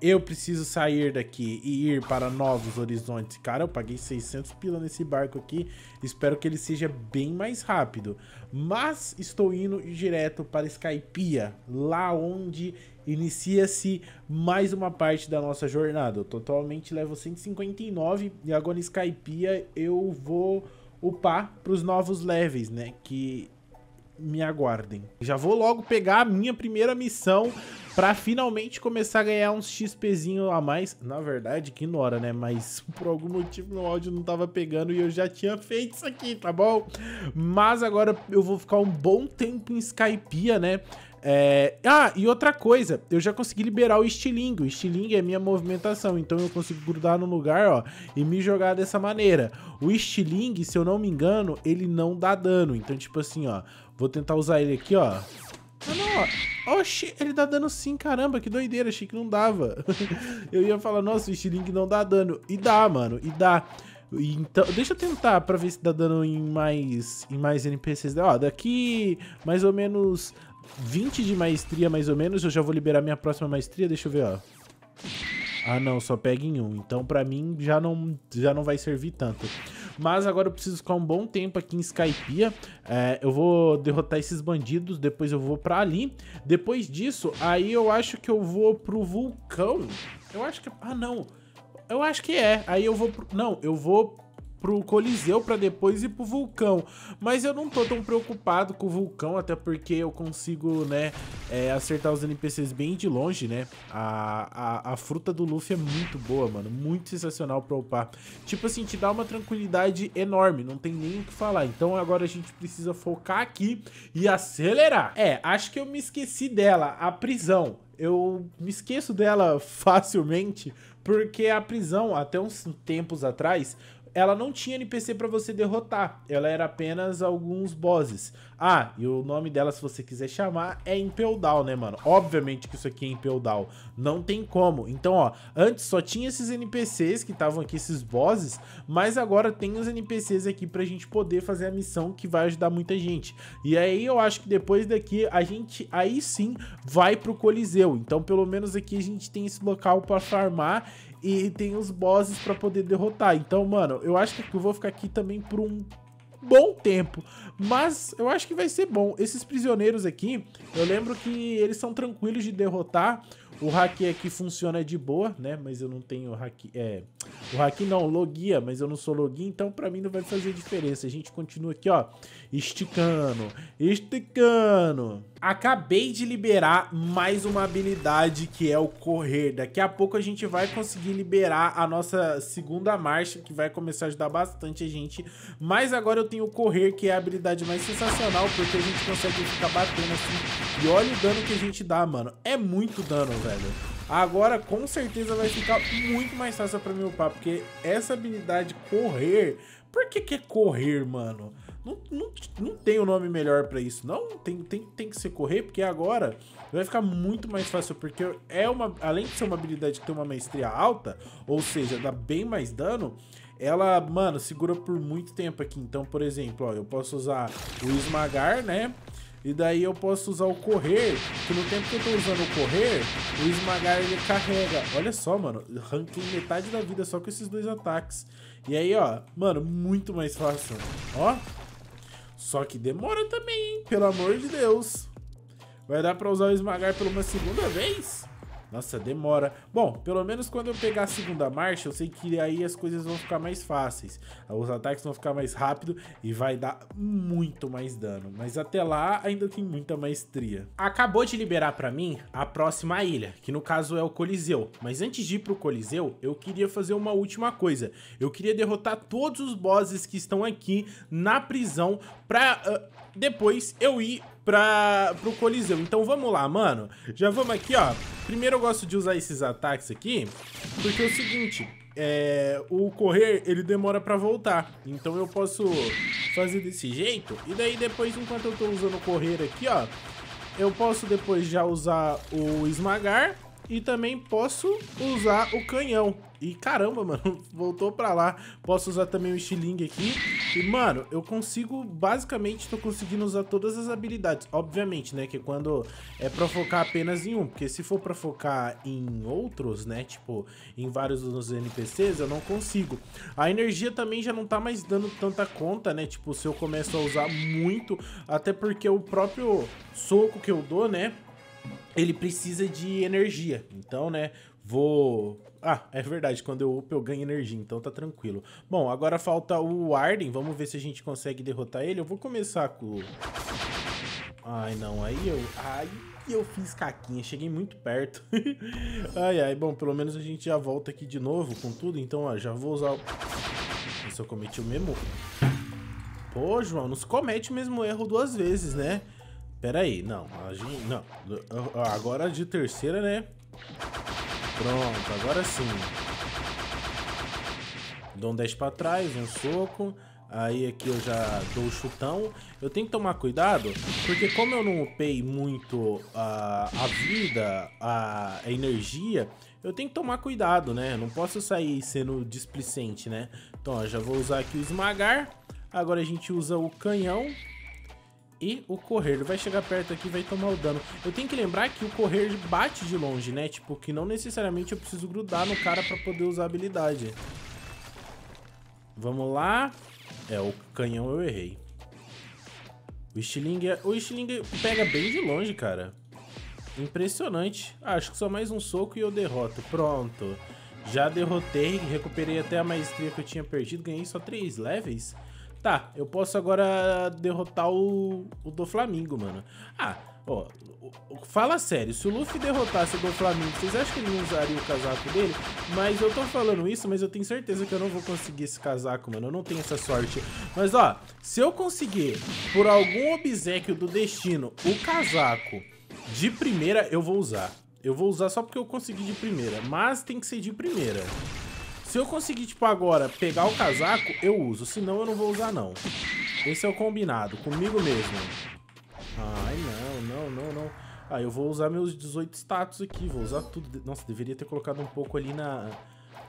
Speaker 1: Eu preciso sair daqui e ir para novos horizontes. Cara, eu paguei 600 pila nesse barco aqui. Espero que ele seja bem mais rápido. Mas estou indo direto para Skypia, lá onde inicia-se mais uma parte da nossa jornada. Eu totalmente levo 159 e agora em Skypia eu vou upar para os novos levels, né? Que me aguardem. Já vou logo pegar a minha primeira missão para finalmente começar a ganhar uns XPzinho a mais. Na verdade, ignora, né? Mas por algum motivo meu áudio não tava pegando e eu já tinha feito isso aqui, tá bom? Mas agora eu vou ficar um bom tempo em Skypeia, né? É... Ah, e outra coisa, eu já consegui liberar o estilingue. O estilingue é minha movimentação, então eu consigo grudar no lugar, ó, e me jogar dessa maneira. O estilingue, se eu não me engano, ele não dá dano. Então, tipo assim, ó, vou tentar usar ele aqui, ó. Ah, não, ó. Oxi, ele dá dano sim, caramba, que doideira, achei que não dava. eu ia falar, nossa, o estilingue não dá dano. E dá, mano, e dá. Então, deixa eu tentar pra ver se dá dano em mais, em mais NPCs. Né? Ó, daqui mais ou menos 20 de maestria, mais ou menos. Eu já vou liberar minha próxima maestria. Deixa eu ver, ó. Ah, não. Só pega em um. Então, pra mim, já não, já não vai servir tanto. Mas agora eu preciso ficar um bom tempo aqui em Skypiea. É, eu vou derrotar esses bandidos, depois eu vou pra ali. Depois disso, aí eu acho que eu vou pro vulcão. Eu acho que... Ah, não. Eu acho que é. Aí eu vou... Pro... Não, eu vou pro Coliseu para depois ir pro vulcão. Mas eu não tô tão preocupado com o vulcão, até porque eu consigo, né, é, acertar os NPCs bem de longe, né? A, a, a, fruta do Luffy é muito boa, mano. Muito sensacional pra upar. Tipo assim, te dá uma tranquilidade enorme, não tem nem o que falar. Então agora a gente precisa focar aqui e acelerar. É, acho que eu me esqueci dela, a prisão. Eu me esqueço dela facilmente, porque a prisão, até uns tempos atrás, ela não tinha NPC para você derrotar. Ela era apenas alguns bosses. Ah, e o nome dela, se você quiser chamar, é Impel Down, né, mano? Obviamente que isso aqui é Impel Down. Não tem como. Então, ó, antes só tinha esses NPCs que estavam aqui, esses bosses, mas agora tem os NPCs aqui pra gente poder fazer a missão que vai ajudar muita gente. E aí eu acho que depois daqui a gente, aí sim, vai pro Coliseu. Então, pelo menos aqui a gente tem esse local pra farmar e tem os bosses para poder derrotar. Então, mano, eu acho que eu vou ficar aqui também por um bom tempo, mas eu acho que vai ser bom. Esses prisioneiros aqui, eu lembro que eles são tranquilos de derrotar. O hack aqui funciona de boa, né? Mas eu não tenho hack, é, o Haki não, logia, mas eu não sou logia, então pra mim não vai fazer diferença. A gente continua aqui, ó, esticando, esticando. Acabei de liberar mais uma habilidade que é o correr. Daqui a pouco a gente vai conseguir liberar a nossa segunda marcha, que vai começar a ajudar bastante a gente. Mas agora eu tenho o correr, que é a habilidade mais sensacional, porque a gente consegue ficar batendo assim. E olha o dano que a gente dá, mano. É muito dano, velho. Agora com certeza vai ficar muito mais fácil pra mim upar, porque essa habilidade correr... Por que que é correr, mano? Não, não, não tem o um nome melhor pra isso, não? Tem, tem, tem que ser correr, porque agora vai ficar muito mais fácil, porque é uma... Além de ser uma habilidade que tem uma maestria alta, ou seja, dá bem mais dano, ela, mano, segura por muito tempo aqui. Então, por exemplo, ó, eu posso usar o esmagar, né? E daí eu posso usar o correr, que no tempo que eu tô usando o correr, o esmagar ele carrega. Olha só, mano, ranking metade da vida só com esses dois ataques. E aí, ó, mano, muito mais fácil. Ó, só que demora também, hein? Pelo amor de Deus. Vai dar pra usar o esmagar por uma segunda vez? Nossa, demora. Bom, pelo menos quando eu pegar a segunda marcha, eu sei que aí as coisas vão ficar mais fáceis. Os ataques vão ficar mais rápido e vai dar muito mais dano. Mas até lá, ainda tem muita maestria. Acabou de liberar pra mim a próxima ilha, que no caso é o Coliseu. Mas antes de ir pro Coliseu, eu queria fazer uma última coisa. Eu queria derrotar todos os bosses que estão aqui na prisão pra... Uh, depois eu ir para pro Coliseu. Então vamos lá, mano. Já vamos aqui, ó. Primeiro eu gosto de usar esses ataques aqui, porque é o seguinte, é, o correr, ele demora pra voltar. Então eu posso fazer desse jeito. E daí depois, enquanto eu tô usando o correr aqui, ó, eu posso depois já usar o esmagar e também posso usar o canhão. E caramba, mano, voltou pra lá. Posso usar também o Stiling aqui. E, mano, eu consigo, basicamente, tô conseguindo usar todas as habilidades. Obviamente, né, que quando é pra focar apenas em um. Porque se for pra focar em outros, né, tipo, em vários dos NPCs, eu não consigo. A energia também já não tá mais dando tanta conta, né, tipo, se eu começo a usar muito. Até porque o próprio soco que eu dou, né, ele precisa de energia. Então, né, vou ah, é verdade, quando eu upo eu ganho energia, então tá tranquilo. Bom, agora falta o Arden, vamos ver se a gente consegue derrotar ele. Eu vou começar com... Ai, não, aí eu... Ai, eu fiz caquinha, cheguei muito perto. ai, ai, bom, pelo menos a gente já volta aqui de novo com tudo, então, ó, já vou usar o... Isso eu cometi o mesmo... Pô, João, nos comete o mesmo erro duas vezes, né? Pera aí, não, a gente... Não, agora de terceira, né? Pronto, agora sim. Dou um 10 para trás, um soco. Aí aqui eu já dou o chutão. Eu tenho que tomar cuidado, porque como eu não upei muito a, a vida, a, a energia, eu tenho que tomar cuidado, né? não posso sair sendo displicente, né? Então, ó, já vou usar aqui o esmagar. Agora a gente usa o canhão e o correr. Ele vai chegar perto aqui e vai tomar o dano. Eu tenho que lembrar que o correr bate de longe, né? Tipo, que não necessariamente eu preciso grudar no cara pra poder usar a habilidade. Vamos lá. É, o canhão eu errei. O Stiling, é, o Stiling pega bem de longe, cara. Impressionante. Ah, acho que só mais um soco e eu derroto. Pronto. Já derrotei, recuperei até a maestria que eu tinha perdido. Ganhei só 3 levels. Tá, eu posso agora derrotar o, o do Flamengo, mano. Ah, ó, fala sério, se o Luffy derrotasse o do Flamengo, vocês acham que ele usaria o casaco dele? Mas eu tô falando isso, mas eu tenho certeza que eu não vou conseguir esse casaco, mano. Eu não tenho essa sorte. Mas, ó, se eu conseguir, por algum obsequio do destino, o casaco de primeira, eu vou usar. Eu vou usar só porque eu consegui de primeira, mas tem que ser de primeira. Se eu conseguir, tipo, agora pegar o casaco, eu uso. Senão eu não vou usar, não. Esse é o combinado. Comigo mesmo. Ai, não, não, não, não. Ah, eu vou usar meus 18 status aqui. Vou usar tudo. Nossa, deveria ter colocado um pouco ali na,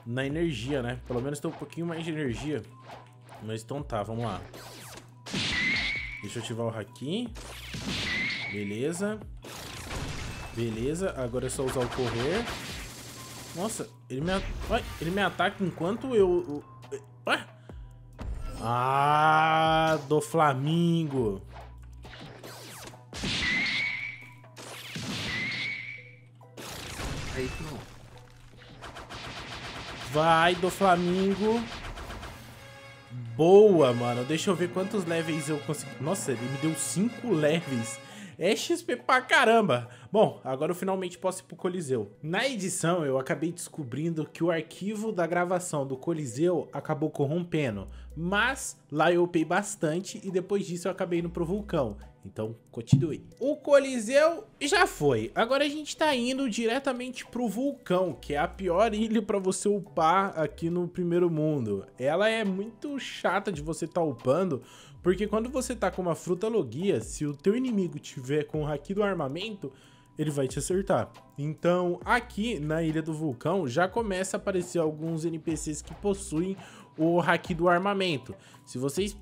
Speaker 1: na energia, né? Pelo menos tem um pouquinho mais de energia. Mas então tá, vamos lá. Deixa eu ativar o Haki. Beleza. Beleza. Agora é só usar o correr. Nossa, ele me, Ué, ele me ataca enquanto eu... Ué? Ah, do Flamingo. Aí é não. Vai, do Flamingo. Boa, mano. Deixa eu ver quantos levels eu consigo. Nossa, ele me deu 5 levels. É XP pra caramba. Bom, agora eu finalmente posso ir pro Coliseu. Na edição, eu acabei descobrindo que o arquivo da gravação do Coliseu acabou corrompendo, mas lá eu upei bastante e depois disso eu acabei indo pro vulcão. Então, continue. O Coliseu já foi. Agora a gente tá indo diretamente pro vulcão, que é a pior ilha para você upar aqui no primeiro mundo. Ela é muito chata de você tá upando, porque quando você tá com uma fruta logia, se o teu inimigo tiver com o haki do armamento, ele vai te acertar. Então, aqui na Ilha do Vulcão, já começa a aparecer alguns NPCs que possuem o haki do armamento. Se vocês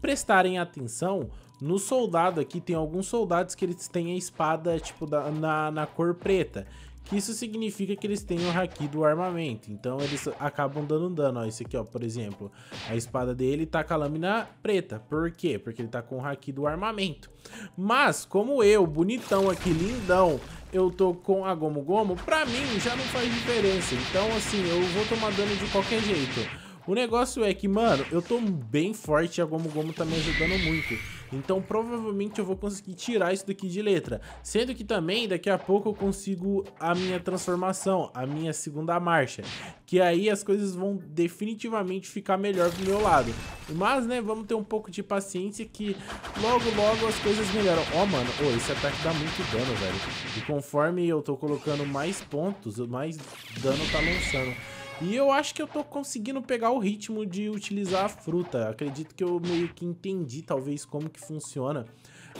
Speaker 1: prestarem atenção, no soldado aqui tem alguns soldados que eles têm a espada tipo da, na, na cor preta que isso significa que eles têm o haki do armamento. Então eles acabam dando dano, ó, esse aqui, ó, por exemplo, a espada dele tá com a lâmina preta. Por quê? Porque ele tá com o haki do armamento. Mas, como eu, bonitão aqui, lindão, eu tô com a Gomu Gomu, pra mim já não faz diferença. Então, assim, eu vou tomar dano de qualquer jeito. O negócio é que, mano, eu tô bem forte e a Gomu Gomu tá me ajudando muito. Então provavelmente eu vou conseguir tirar isso daqui de letra. Sendo que também daqui a pouco eu consigo a minha transformação, a minha segunda marcha. Que aí as coisas vão definitivamente ficar melhor do meu lado. Mas, né, vamos ter um pouco de paciência que logo, logo as coisas melhoram. Ó, oh, mano, oh, esse ataque dá muito dano, velho. E conforme eu tô colocando mais pontos, mais dano tá lançando. E eu acho que eu tô conseguindo pegar o ritmo de utilizar a fruta. Acredito que eu meio que entendi, talvez, como que funciona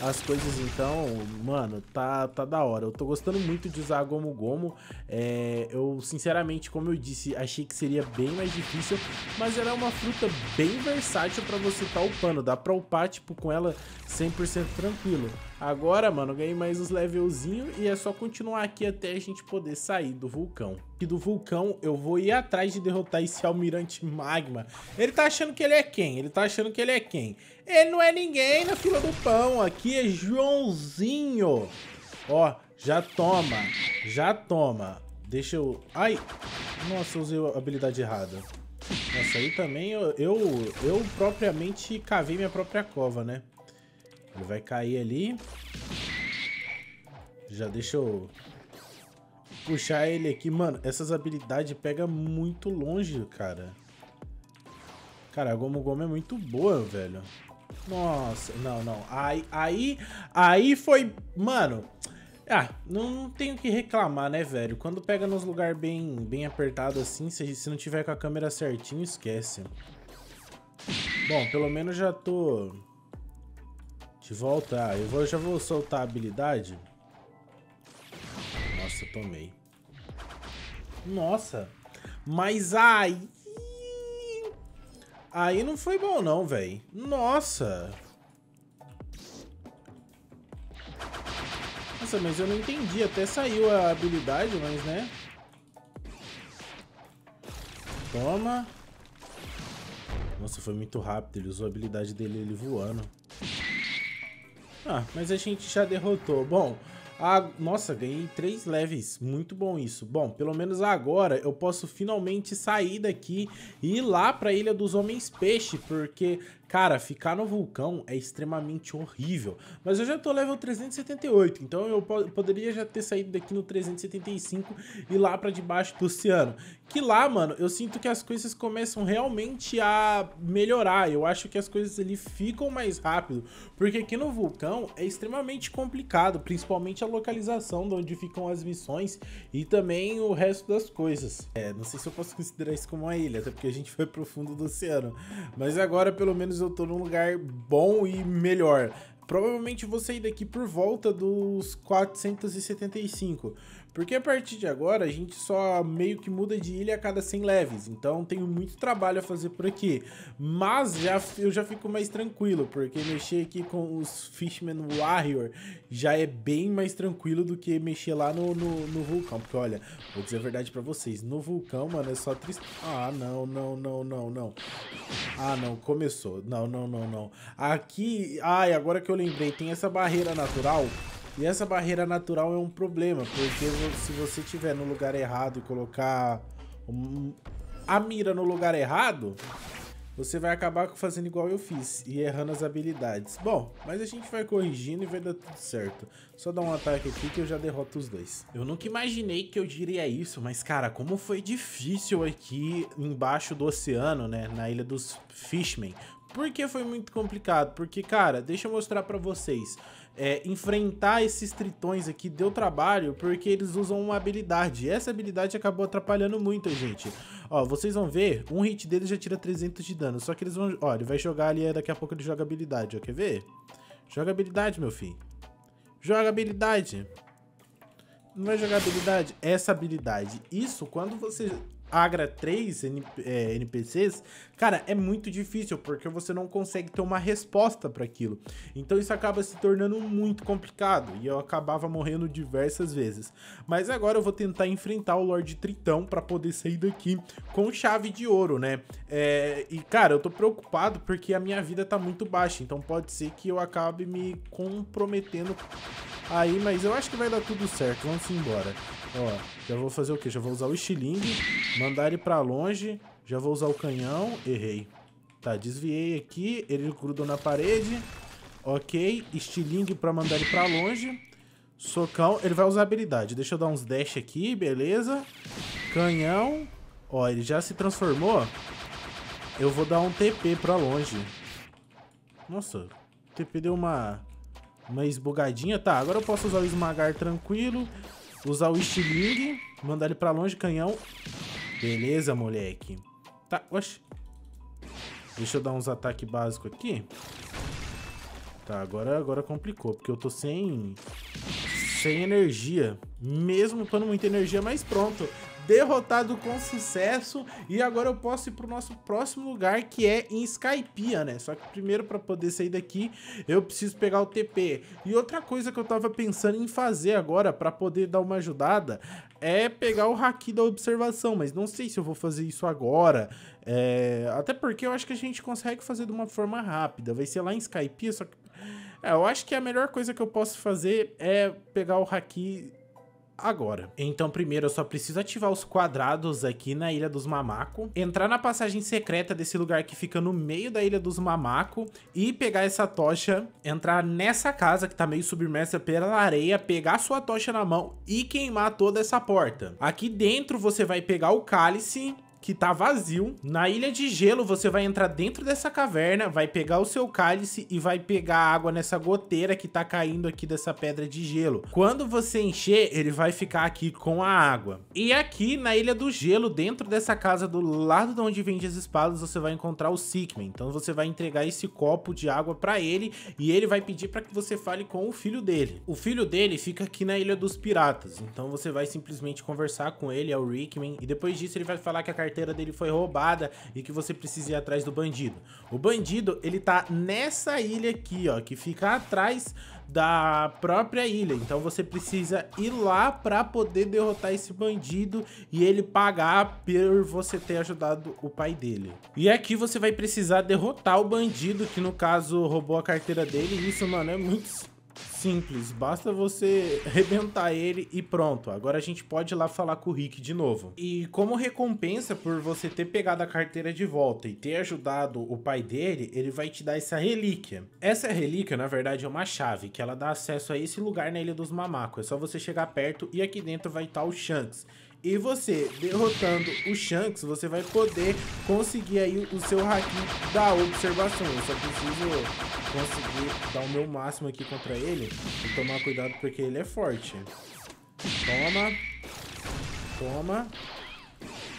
Speaker 1: as coisas, então, mano, tá, tá da hora. Eu tô gostando muito de usar Gomu Gomu. É, eu, sinceramente, como eu disse, achei que seria bem mais difícil, mas ela é uma fruta bem versátil pra você tá upando. Dá pra upar, tipo, com ela 100% tranquilo. Agora, mano, ganhei mais uns levelzinhos e é só continuar aqui até a gente poder sair do vulcão. E do vulcão, eu vou ir atrás de derrotar esse almirante magma. Ele tá achando que ele é quem? Ele tá achando que ele é quem? Ele não é ninguém na fila do pão. Aqui é Joãozinho. Ó, já toma. Já toma. Deixa eu... Ai! Nossa, usei a habilidade errada. Essa aí também eu, eu, eu propriamente cavei minha própria cova, né? Ele vai cair ali. Já deixa eu puxar ele aqui. Mano, essas habilidades pegam muito longe, cara. Cara, a Gomu Gomu é muito boa, velho. Nossa, não, não. Aí, aí, aí foi... Mano... Ah, não tenho que reclamar, né, velho? Quando pega nos lugar bem, bem apertado assim, se, se não tiver com a câmera certinho, esquece. Bom, pelo menos já tô... De volta. Ah, eu vou, já vou soltar a habilidade. Nossa, tomei. Nossa. Mas aí Aí não foi bom não, velho. Nossa. Nossa, mas eu não entendi. Até saiu a habilidade, mas né... Toma. Nossa, foi muito rápido. Ele usou a habilidade dele ele voando. Ah, mas a gente já derrotou. Bom, ah, nossa, ganhei três leves. Muito bom isso. Bom, pelo menos agora eu posso finalmente sair daqui e ir lá pra Ilha dos Homens Peixe, porque Cara, ficar no vulcão é extremamente horrível. Mas eu já tô level 378, então eu po poderia já ter saído daqui no 375 e lá para debaixo do oceano. Que lá, mano, eu sinto que as coisas começam realmente a melhorar. Eu acho que as coisas ali ficam mais rápido. Porque aqui no vulcão é extremamente complicado, principalmente a localização de onde ficam as missões e também o resto das coisas. É, não sei se eu posso considerar isso como uma ilha, até porque a gente foi pro fundo do oceano. Mas agora, pelo menos, Londres eu tô num lugar bom e melhor. Provavelmente vou sair daqui por volta dos 475. Porque a partir de agora a gente só meio que muda de ilha a cada 100 levels, então tenho muito trabalho a fazer por aqui. Mas já, eu já fico mais tranquilo, porque mexer aqui com os Fishman Warrior já é bem mais tranquilo do que mexer lá no, no, no vulcão. Porque olha, vou dizer a verdade pra vocês, no vulcão, mano, é só triste... Ah, não, não, não, não, não. Ah, não, começou. Não, não, não, não. Aqui... Ai, agora que eu lembrei, tem essa barreira natural e essa barreira natural é um problema, porque se você tiver no lugar errado e colocar a mira no lugar errado, você vai acabar fazendo igual eu fiz e errando as habilidades. Bom, mas a gente vai corrigindo e vai dar tudo certo. Só dar um ataque aqui que eu já derroto os dois. Eu nunca imaginei que eu diria isso, mas cara, como foi difícil aqui embaixo do oceano, né? Na ilha dos Fishmen. Por que foi muito complicado? Porque, cara, deixa eu mostrar pra vocês. É, enfrentar esses tritões aqui deu trabalho porque eles usam uma habilidade. E essa habilidade acabou atrapalhando muito a gente. Ó, vocês vão ver, um hit dele já tira 300 de dano. Só que eles vão... Ó, ele vai jogar ali, daqui a pouco ele joga habilidade, ó. Quer ver? Joga habilidade, meu filho. Joga habilidade. Não vai jogar habilidade? Essa habilidade. Isso, quando você Agra 3 NPCs, é, cara, é muito difícil porque você não consegue ter uma resposta para aquilo. Então isso acaba se tornando muito complicado e eu acabava morrendo diversas vezes. Mas agora eu vou tentar enfrentar o Lorde Tritão para poder sair daqui com chave de ouro, né? É, e cara, eu tô preocupado porque a minha vida tá muito baixa, então pode ser que eu acabe me comprometendo aí, mas eu acho que vai dar tudo certo. Vamos embora. Ó, já vou fazer o quê? Já vou usar o estilingue, mandar ele pra longe. Já vou usar o canhão. Errei. Tá, desviei aqui. Ele grudou na parede. Ok. Estilingue pra mandar ele pra longe. Socão. Ele vai usar habilidade. Deixa eu dar uns dash aqui. Beleza. Canhão. Ó, ele já se transformou. Eu vou dar um TP pra longe. Nossa. O TP deu uma... Uma esbugadinha. Tá, agora eu posso usar o esmagar tranquilo. Usar o Stiling, mandar ele pra longe, canhão. Beleza, moleque. Tá, oxe. Deixa eu dar uns ataques básicos aqui. Tá, agora, agora complicou, porque eu tô sem... Sem energia. Mesmo tendo muita energia, mas pronto derrotado com sucesso. E agora eu posso ir pro nosso próximo lugar, que é em Skypia, né? Só que primeiro, para poder sair daqui, eu preciso pegar o TP. E outra coisa que eu tava pensando em fazer agora, para poder dar uma ajudada, é pegar o haki da observação. Mas não sei se eu vou fazer isso agora. É... Até porque eu acho que a gente consegue fazer de uma forma rápida. Vai ser lá em Skypia, só que... É, eu acho que a melhor coisa que eu posso fazer é pegar o haki agora. Então primeiro eu só preciso ativar os quadrados aqui na Ilha dos Mamaco, entrar na passagem secreta desse lugar que fica no meio da Ilha dos Mamaco e pegar essa tocha, entrar nessa casa que tá meio submersa pela areia, pegar sua tocha na mão e queimar toda essa porta. Aqui dentro você vai pegar o cálice que tá vazio. Na Ilha de Gelo, você vai entrar dentro dessa caverna, vai pegar o seu cálice e vai pegar água nessa goteira que tá caindo aqui dessa pedra de gelo. Quando você encher, ele vai ficar aqui com a água. E aqui na Ilha do Gelo, dentro dessa casa do lado de onde vende as espadas, você vai encontrar o Sigmund. Então você vai entregar esse copo de água para ele e ele vai pedir para que você fale com o filho dele. O filho dele fica aqui na Ilha dos Piratas, então você vai simplesmente conversar com ele, é o Rickman, e depois disso ele vai falar que a carteira dele foi roubada e que você precisa ir atrás do bandido. O bandido, ele tá nessa ilha aqui, ó, que fica atrás da própria ilha. Então você precisa ir lá para poder derrotar esse bandido e ele pagar por você ter ajudado o pai dele. E é aqui você vai precisar derrotar o bandido que no caso roubou a carteira dele. isso, mano, é muito simples, basta você rebentar ele e pronto. Agora a gente pode ir lá falar com o Rick de novo. E como recompensa por você ter pegado a carteira de volta e ter ajudado o pai dele, ele vai te dar essa relíquia. Essa relíquia, na verdade, é uma chave que ela dá acesso a esse lugar na Ilha dos Mamacos. É só você chegar perto e aqui dentro vai estar o Shanks. E você, derrotando o Shanks, você vai poder conseguir aí o seu haki da observação. Eu só preciso conseguir dar o meu máximo aqui contra ele e tomar cuidado porque ele é forte. Toma. Toma.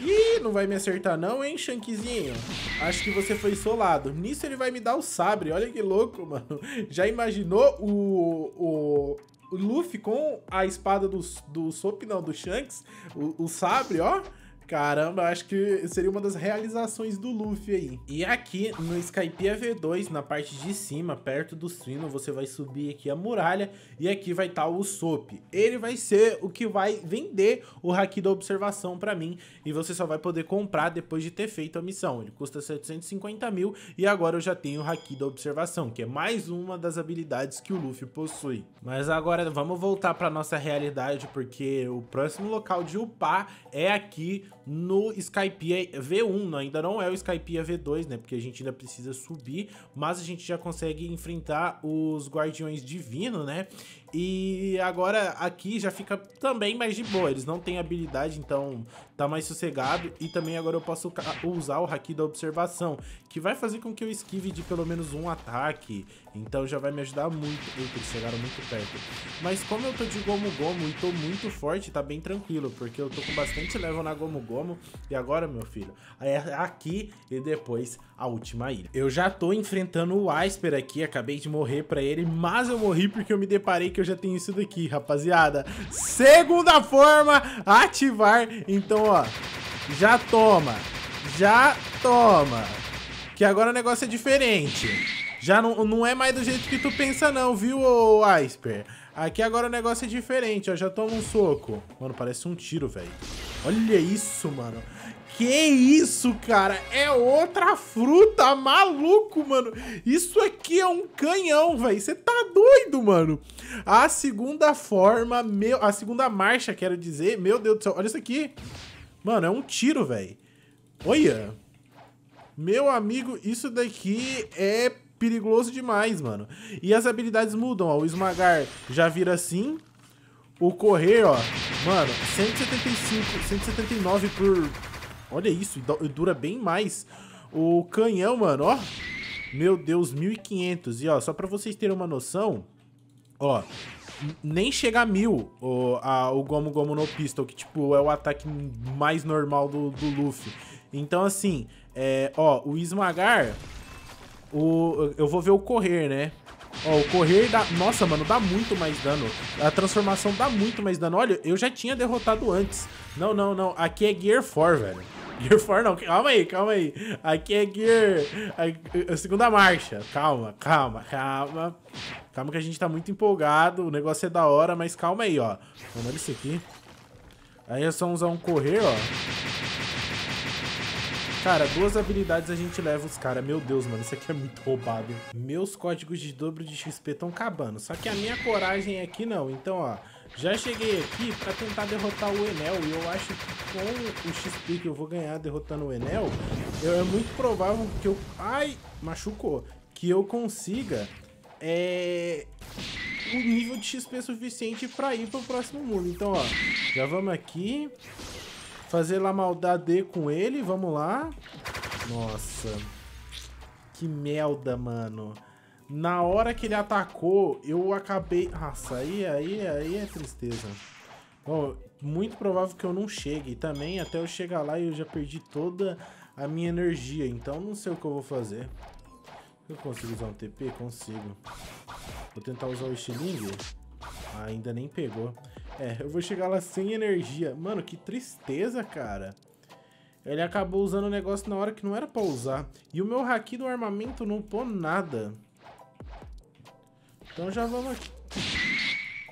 Speaker 1: Ih, não vai me acertar não, hein, Shankzinho? Acho que você foi solado. Nisso ele vai me dar o sabre. Olha que louco, mano. Já imaginou o, o, Luffy com a espada do, do Sop, não, do Shanks, o, o sabre, ó. Caramba, acho que seria uma das realizações do Luffy aí. E aqui no Skype V2, na parte de cima, perto do sino, você vai subir aqui a muralha e aqui vai estar tá o Sop. Ele vai ser o que vai vender o Haki da Observação pra mim e você só vai poder comprar depois de ter feito a missão. Ele custa 750 mil e agora eu já tenho o Haki da Observação, que é mais uma das habilidades que o Luffy possui. Mas agora vamos voltar pra nossa realidade, porque o próximo local de upar é aqui no Skype é V1, né? ainda não é o Skype é V2, né? Porque a gente ainda precisa subir, mas a gente já consegue enfrentar os Guardiões Divino, né? E agora aqui já fica também mais de boa, eles não têm habilidade, então tá mais sossegado. E também agora eu posso usar o Haki da Observação, que vai fazer com que eu esquive de pelo menos um ataque. Então já vai me ajudar muito. Eita, eles chegaram muito perto. Mas como eu tô de Gomu Gomu e tô muito forte, tá bem tranquilo, porque eu tô com bastante level na Gomu Gomu. E agora, meu filho, é aqui e depois a última ilha. Eu já tô enfrentando o Asper aqui, acabei de morrer pra ele, mas eu morri porque eu me deparei que eu já tenho isso daqui, rapaziada. Segunda forma, ativar. Então, ó, já toma, já toma. Que agora o negócio é diferente. Já não, não é mais do jeito que tu pensa não, viu, ô iceberg? Aqui agora o negócio é diferente, ó. Já toma um soco. Mano, parece um tiro, velho. Olha isso, mano. Que isso, cara? É outra fruta, maluco, mano. Isso aqui é um canhão, velho. Você tá doido, mano. A segunda forma, meu... A segunda marcha, quero dizer. Meu Deus do céu. Olha isso aqui. Mano, é um tiro, velho. Olha. Meu amigo, isso daqui é perigoso demais, mano. E as habilidades mudam, ó. O esmagar já vira assim. O correr, ó. Mano, 175, 179 por... Olha isso, dura bem mais. O canhão, mano, ó. Meu Deus, 1500. E, ó, só pra vocês terem uma noção... Ó, nem chega a mil o, a, o Gomu Gomu no Pistol, que, tipo, é o ataque mais normal do, do Luffy. Então, assim, é, ó, o esmagar, o, eu vou ver o correr, né? Ó, o correr dá... Nossa, mano, dá muito mais dano. A transformação dá muito mais dano. Olha, eu já tinha derrotado antes. Não, não, não. Aqui é Gear 4, velho. Gear 4 não. Calma aí, calma aí. Aqui é Gear... A segunda marcha. Calma, calma, calma. Calma que a gente tá muito empolgado. O negócio é da hora, mas calma aí, ó. Vamos olha isso aqui. Aí é só usar um correr, ó. Cara, duas habilidades a gente leva os caras. Meu Deus, mano, isso aqui é muito roubado. Meus códigos de dobro de XP estão acabando. Só que a minha coragem aqui é não. Então, ó, já cheguei aqui pra tentar derrotar o Enel. E eu acho que com o XP que eu vou ganhar derrotando o Enel, eu, é muito provável que eu... Ai, machucou. Que eu consiga... É nível de XP suficiente para ir pro próximo mundo. Então, ó, já vamos aqui. Fazer lá maldade com ele, vamos lá. Nossa. Que merda, mano. Na hora que ele atacou, eu acabei... Nossa, aí, aí, aí é tristeza. Bom, muito provável que eu não chegue. também, até eu chegar lá, eu já perdi toda a minha energia. Então, não sei o que eu vou fazer. Eu consigo usar um TP? Consigo. Vou tentar usar o estilingue. Ah, ainda nem pegou. É, eu vou chegar lá sem energia. Mano, que tristeza, cara. Ele acabou usando o negócio na hora que não era pra usar. E o meu haki do armamento não pôs nada. Então já vamos aqui.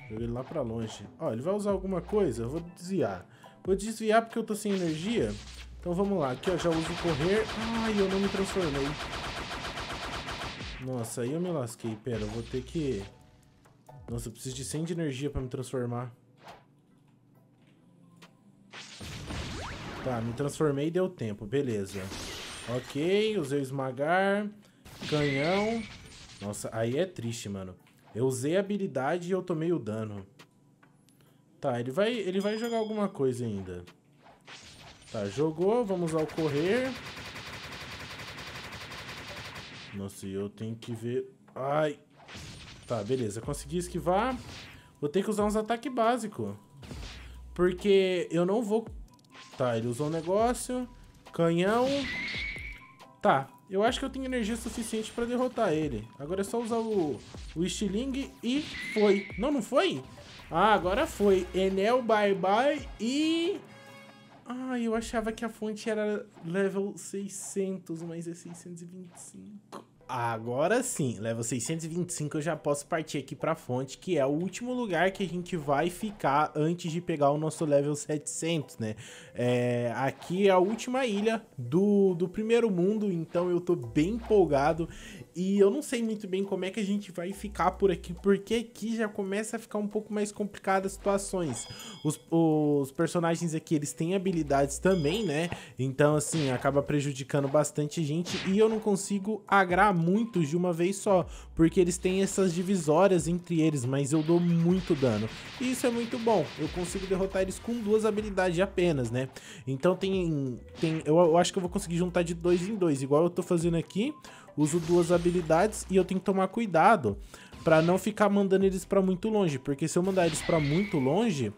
Speaker 1: Joguei ele lá pra longe. Ó, ele vai usar alguma coisa? Eu vou desviar. Vou desviar porque eu tô sem energia. Então vamos lá. Aqui, ó, já uso correr. Ai, eu não me transformei. Nossa, aí eu me lasquei. Pera, eu vou ter que... Nossa, eu preciso de 100 de energia pra me transformar. Tá, me transformei e deu tempo, beleza. Ok, usei o esmagar, canhão. Nossa, aí é triste, mano. Eu usei a habilidade e eu tomei o dano. Tá, ele vai, ele vai jogar alguma coisa ainda. Tá, jogou, vamos ao correr. Nossa, eu tenho que ver... Ai! Tá, beleza, consegui esquivar. Vou ter que usar uns ataques básicos. Porque eu não vou Tá, ele usou o um negócio. Canhão. Tá, eu acho que eu tenho energia suficiente pra derrotar ele. Agora é só usar o, o stiling e foi. Não, não foi? Ah, agora foi. Enel, bye bye e... Ah, eu achava que a fonte era level 600, mas é 625. Agora sim, level 625 eu já posso partir aqui pra fonte, que é o último lugar que a gente vai ficar antes de pegar o nosso level 700, né? É, aqui é a última ilha do, do primeiro mundo, então eu tô bem empolgado. E eu não sei muito bem como é que a gente vai ficar por aqui, porque aqui já começa a ficar um pouco mais complicada as situações. Os, os personagens aqui, eles têm habilidades também, né? Então, assim, acaba prejudicando bastante gente. E eu não consigo agrar muitos de uma vez só, porque eles têm essas divisórias entre eles, mas eu dou muito dano. E isso é muito bom, eu consigo derrotar eles com duas habilidades apenas, né? Então tem. tem eu, eu acho que eu vou conseguir juntar de dois em dois, igual eu tô fazendo aqui. Uso duas habilidades e eu tenho que tomar cuidado para não ficar mandando eles para muito longe, porque se eu mandar eles para muito longe,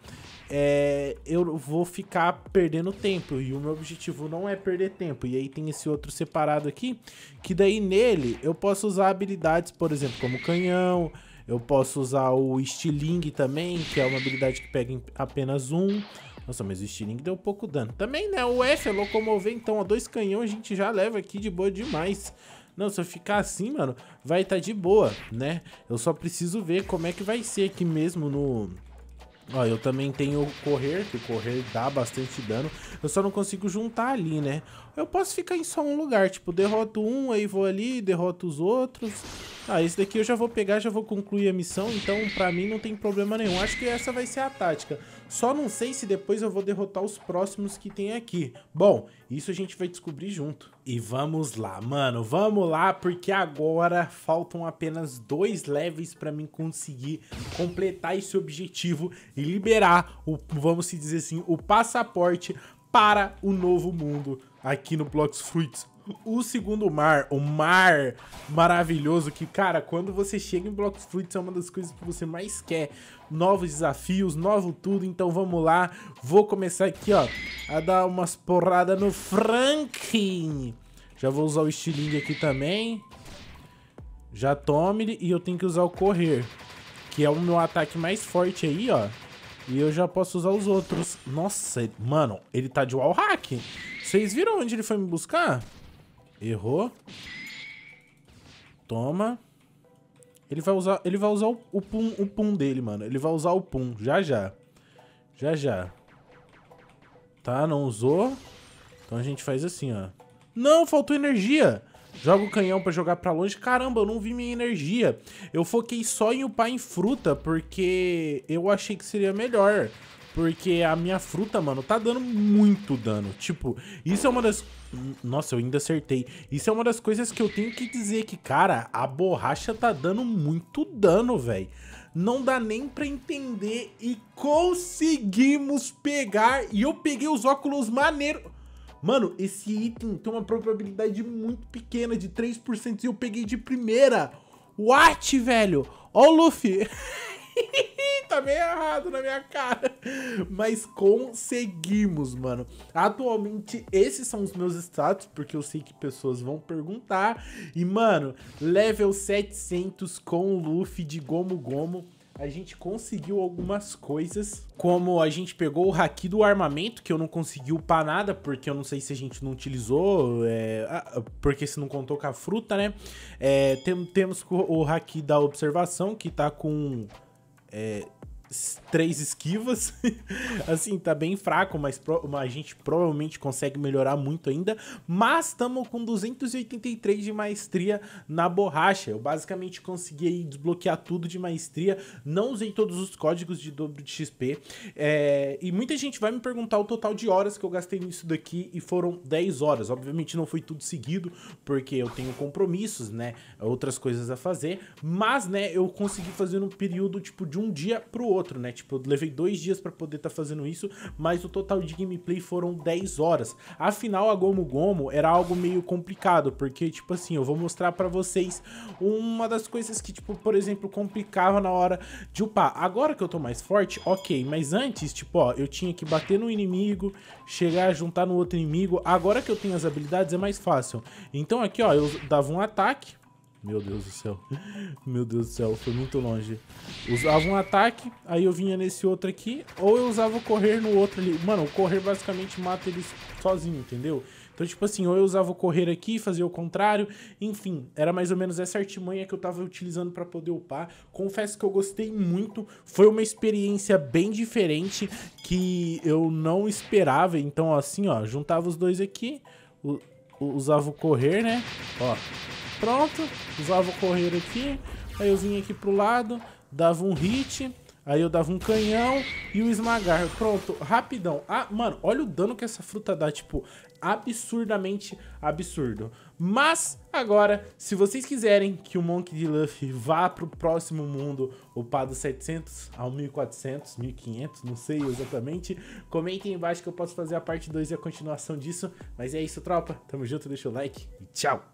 Speaker 1: é, eu vou ficar perdendo tempo e o meu objetivo não é perder tempo. E aí tem esse outro separado aqui, que daí nele eu posso usar habilidades, por exemplo, como canhão, eu posso usar o stealing também, que é uma habilidade que pega apenas um. Nossa, mas o Stiling deu pouco dano. Também, né? O F é locomover, então, ó, dois canhões a gente já leva aqui de boa demais. Não, se eu ficar assim, mano, vai estar tá de boa, né? Eu só preciso ver como é que vai ser aqui mesmo no... Ó, eu também tenho o correr, que correr dá bastante dano. Eu só não consigo juntar ali, né? Eu posso ficar em só um lugar, tipo, derroto um, aí vou ali, derroto os outros. Ah, esse daqui eu já vou pegar, já vou concluir a missão, então pra mim não tem problema nenhum. Acho que essa vai ser a tática. Só não sei se depois eu vou derrotar os próximos que tem aqui. Bom, isso a gente vai descobrir junto. E vamos lá, mano, vamos lá, porque agora faltam apenas dois levels para mim conseguir completar esse objetivo e liberar, o, vamos se dizer assim, o passaporte para o novo mundo aqui no Blocks Fruits o segundo mar, o mar maravilhoso que, cara, quando você chega em Blocks Fruits é uma das coisas que você mais quer, novos desafios, novo tudo. Então vamos lá. Vou começar aqui, ó, a dar umas porradas no Franklin. Já vou usar o estilingue aqui também. Já tome e eu tenho que usar o correr, que é o meu ataque mais forte aí, ó. E eu já posso usar os outros. Nossa, mano, ele tá de wallhack. Vocês viram onde ele foi me buscar? Errou. Toma. Ele vai usar, ele vai usar o, o, pum, o pum dele, mano. Ele vai usar o pum, já já. Já já. Tá, não usou. Então a gente faz assim, ó. Não, faltou energia. Joga o canhão pra jogar pra longe. Caramba, eu não vi minha energia. Eu foquei só em upar em fruta, porque eu achei que seria melhor. Porque a minha fruta, mano, tá dando muito dano. Tipo, isso é uma das... Nossa, eu ainda acertei. Isso é uma das coisas que eu tenho que dizer que, cara, a borracha tá dando muito dano, velho. Não dá nem pra entender e conseguimos pegar. E eu peguei os óculos maneiro Mano, esse item tem uma probabilidade muito pequena de 3% e eu peguei de primeira. What, velho? Ó o Luffy. tá meio errado na minha cara. Mas conseguimos, mano. Atualmente, esses são os meus status, porque eu sei que pessoas vão perguntar. E, mano, level 700 com o Luffy de Gomu Gomu a gente conseguiu algumas coisas, como a gente pegou o haki do armamento, que eu não consegui upar nada, porque eu não sei se a gente não utilizou, é, ah, porque se não contou com a fruta, né? É, tem, temos o haki da observação, que tá com it eh, três esquivas. assim, tá bem fraco, mas, a gente provavelmente consegue melhorar muito ainda. Mas estamos com 283 de maestria na borracha. Eu basicamente consegui desbloquear tudo de maestria. Não usei todos os códigos de dobro de XP. É... e muita gente vai me perguntar o total de horas que eu gastei nisso daqui e foram 10 horas. Obviamente não foi tudo seguido, porque eu tenho compromissos, né? Outras coisas a fazer. Mas, né, eu consegui fazer num período, tipo, de um dia pro outro outro, né? Tipo, eu levei dois dias para poder estar tá fazendo isso, mas o total de gameplay foram 10 horas. Afinal, a Gomu Gomu era algo meio complicado, porque, tipo assim, eu vou mostrar para vocês uma das coisas que, tipo, por exemplo, complicava na hora de upar. Agora que eu tô mais forte, ok, mas antes, tipo, ó, eu tinha que bater no inimigo, chegar, juntar no outro inimigo. Agora que eu tenho as habilidades, é mais fácil. Então aqui, ó, eu dava um ataque, meu Deus do céu. Meu Deus do céu, foi muito longe. Usava um ataque, aí eu vinha nesse outro aqui, ou eu usava o correr no outro ali. Mano, o correr basicamente mata eles sozinho, entendeu? Então, tipo assim, ou eu usava o correr aqui, fazia o contrário, enfim, era mais ou menos essa artimanha que eu tava utilizando para poder upar. Confesso que eu gostei muito, foi uma experiência bem diferente que eu não esperava. Então, assim, ó, juntava os dois aqui, usava o correr, né? Ó, Pronto, usava o correr aqui, aí eu vinha aqui pro lado, dava um hit, aí eu dava um canhão e o esmagar. Pronto, rapidão. Ah, mano, olha o dano que essa fruta dá, tipo, absurdamente absurdo. Mas, agora, se vocês quiserem que o Monk de Luffy vá pro próximo mundo, upado 700 ao 1400, 1500, não sei exatamente, comentem embaixo que eu posso fazer a parte 2 e a continuação disso. Mas é isso, tropa. Tamo junto, deixa o like e tchau!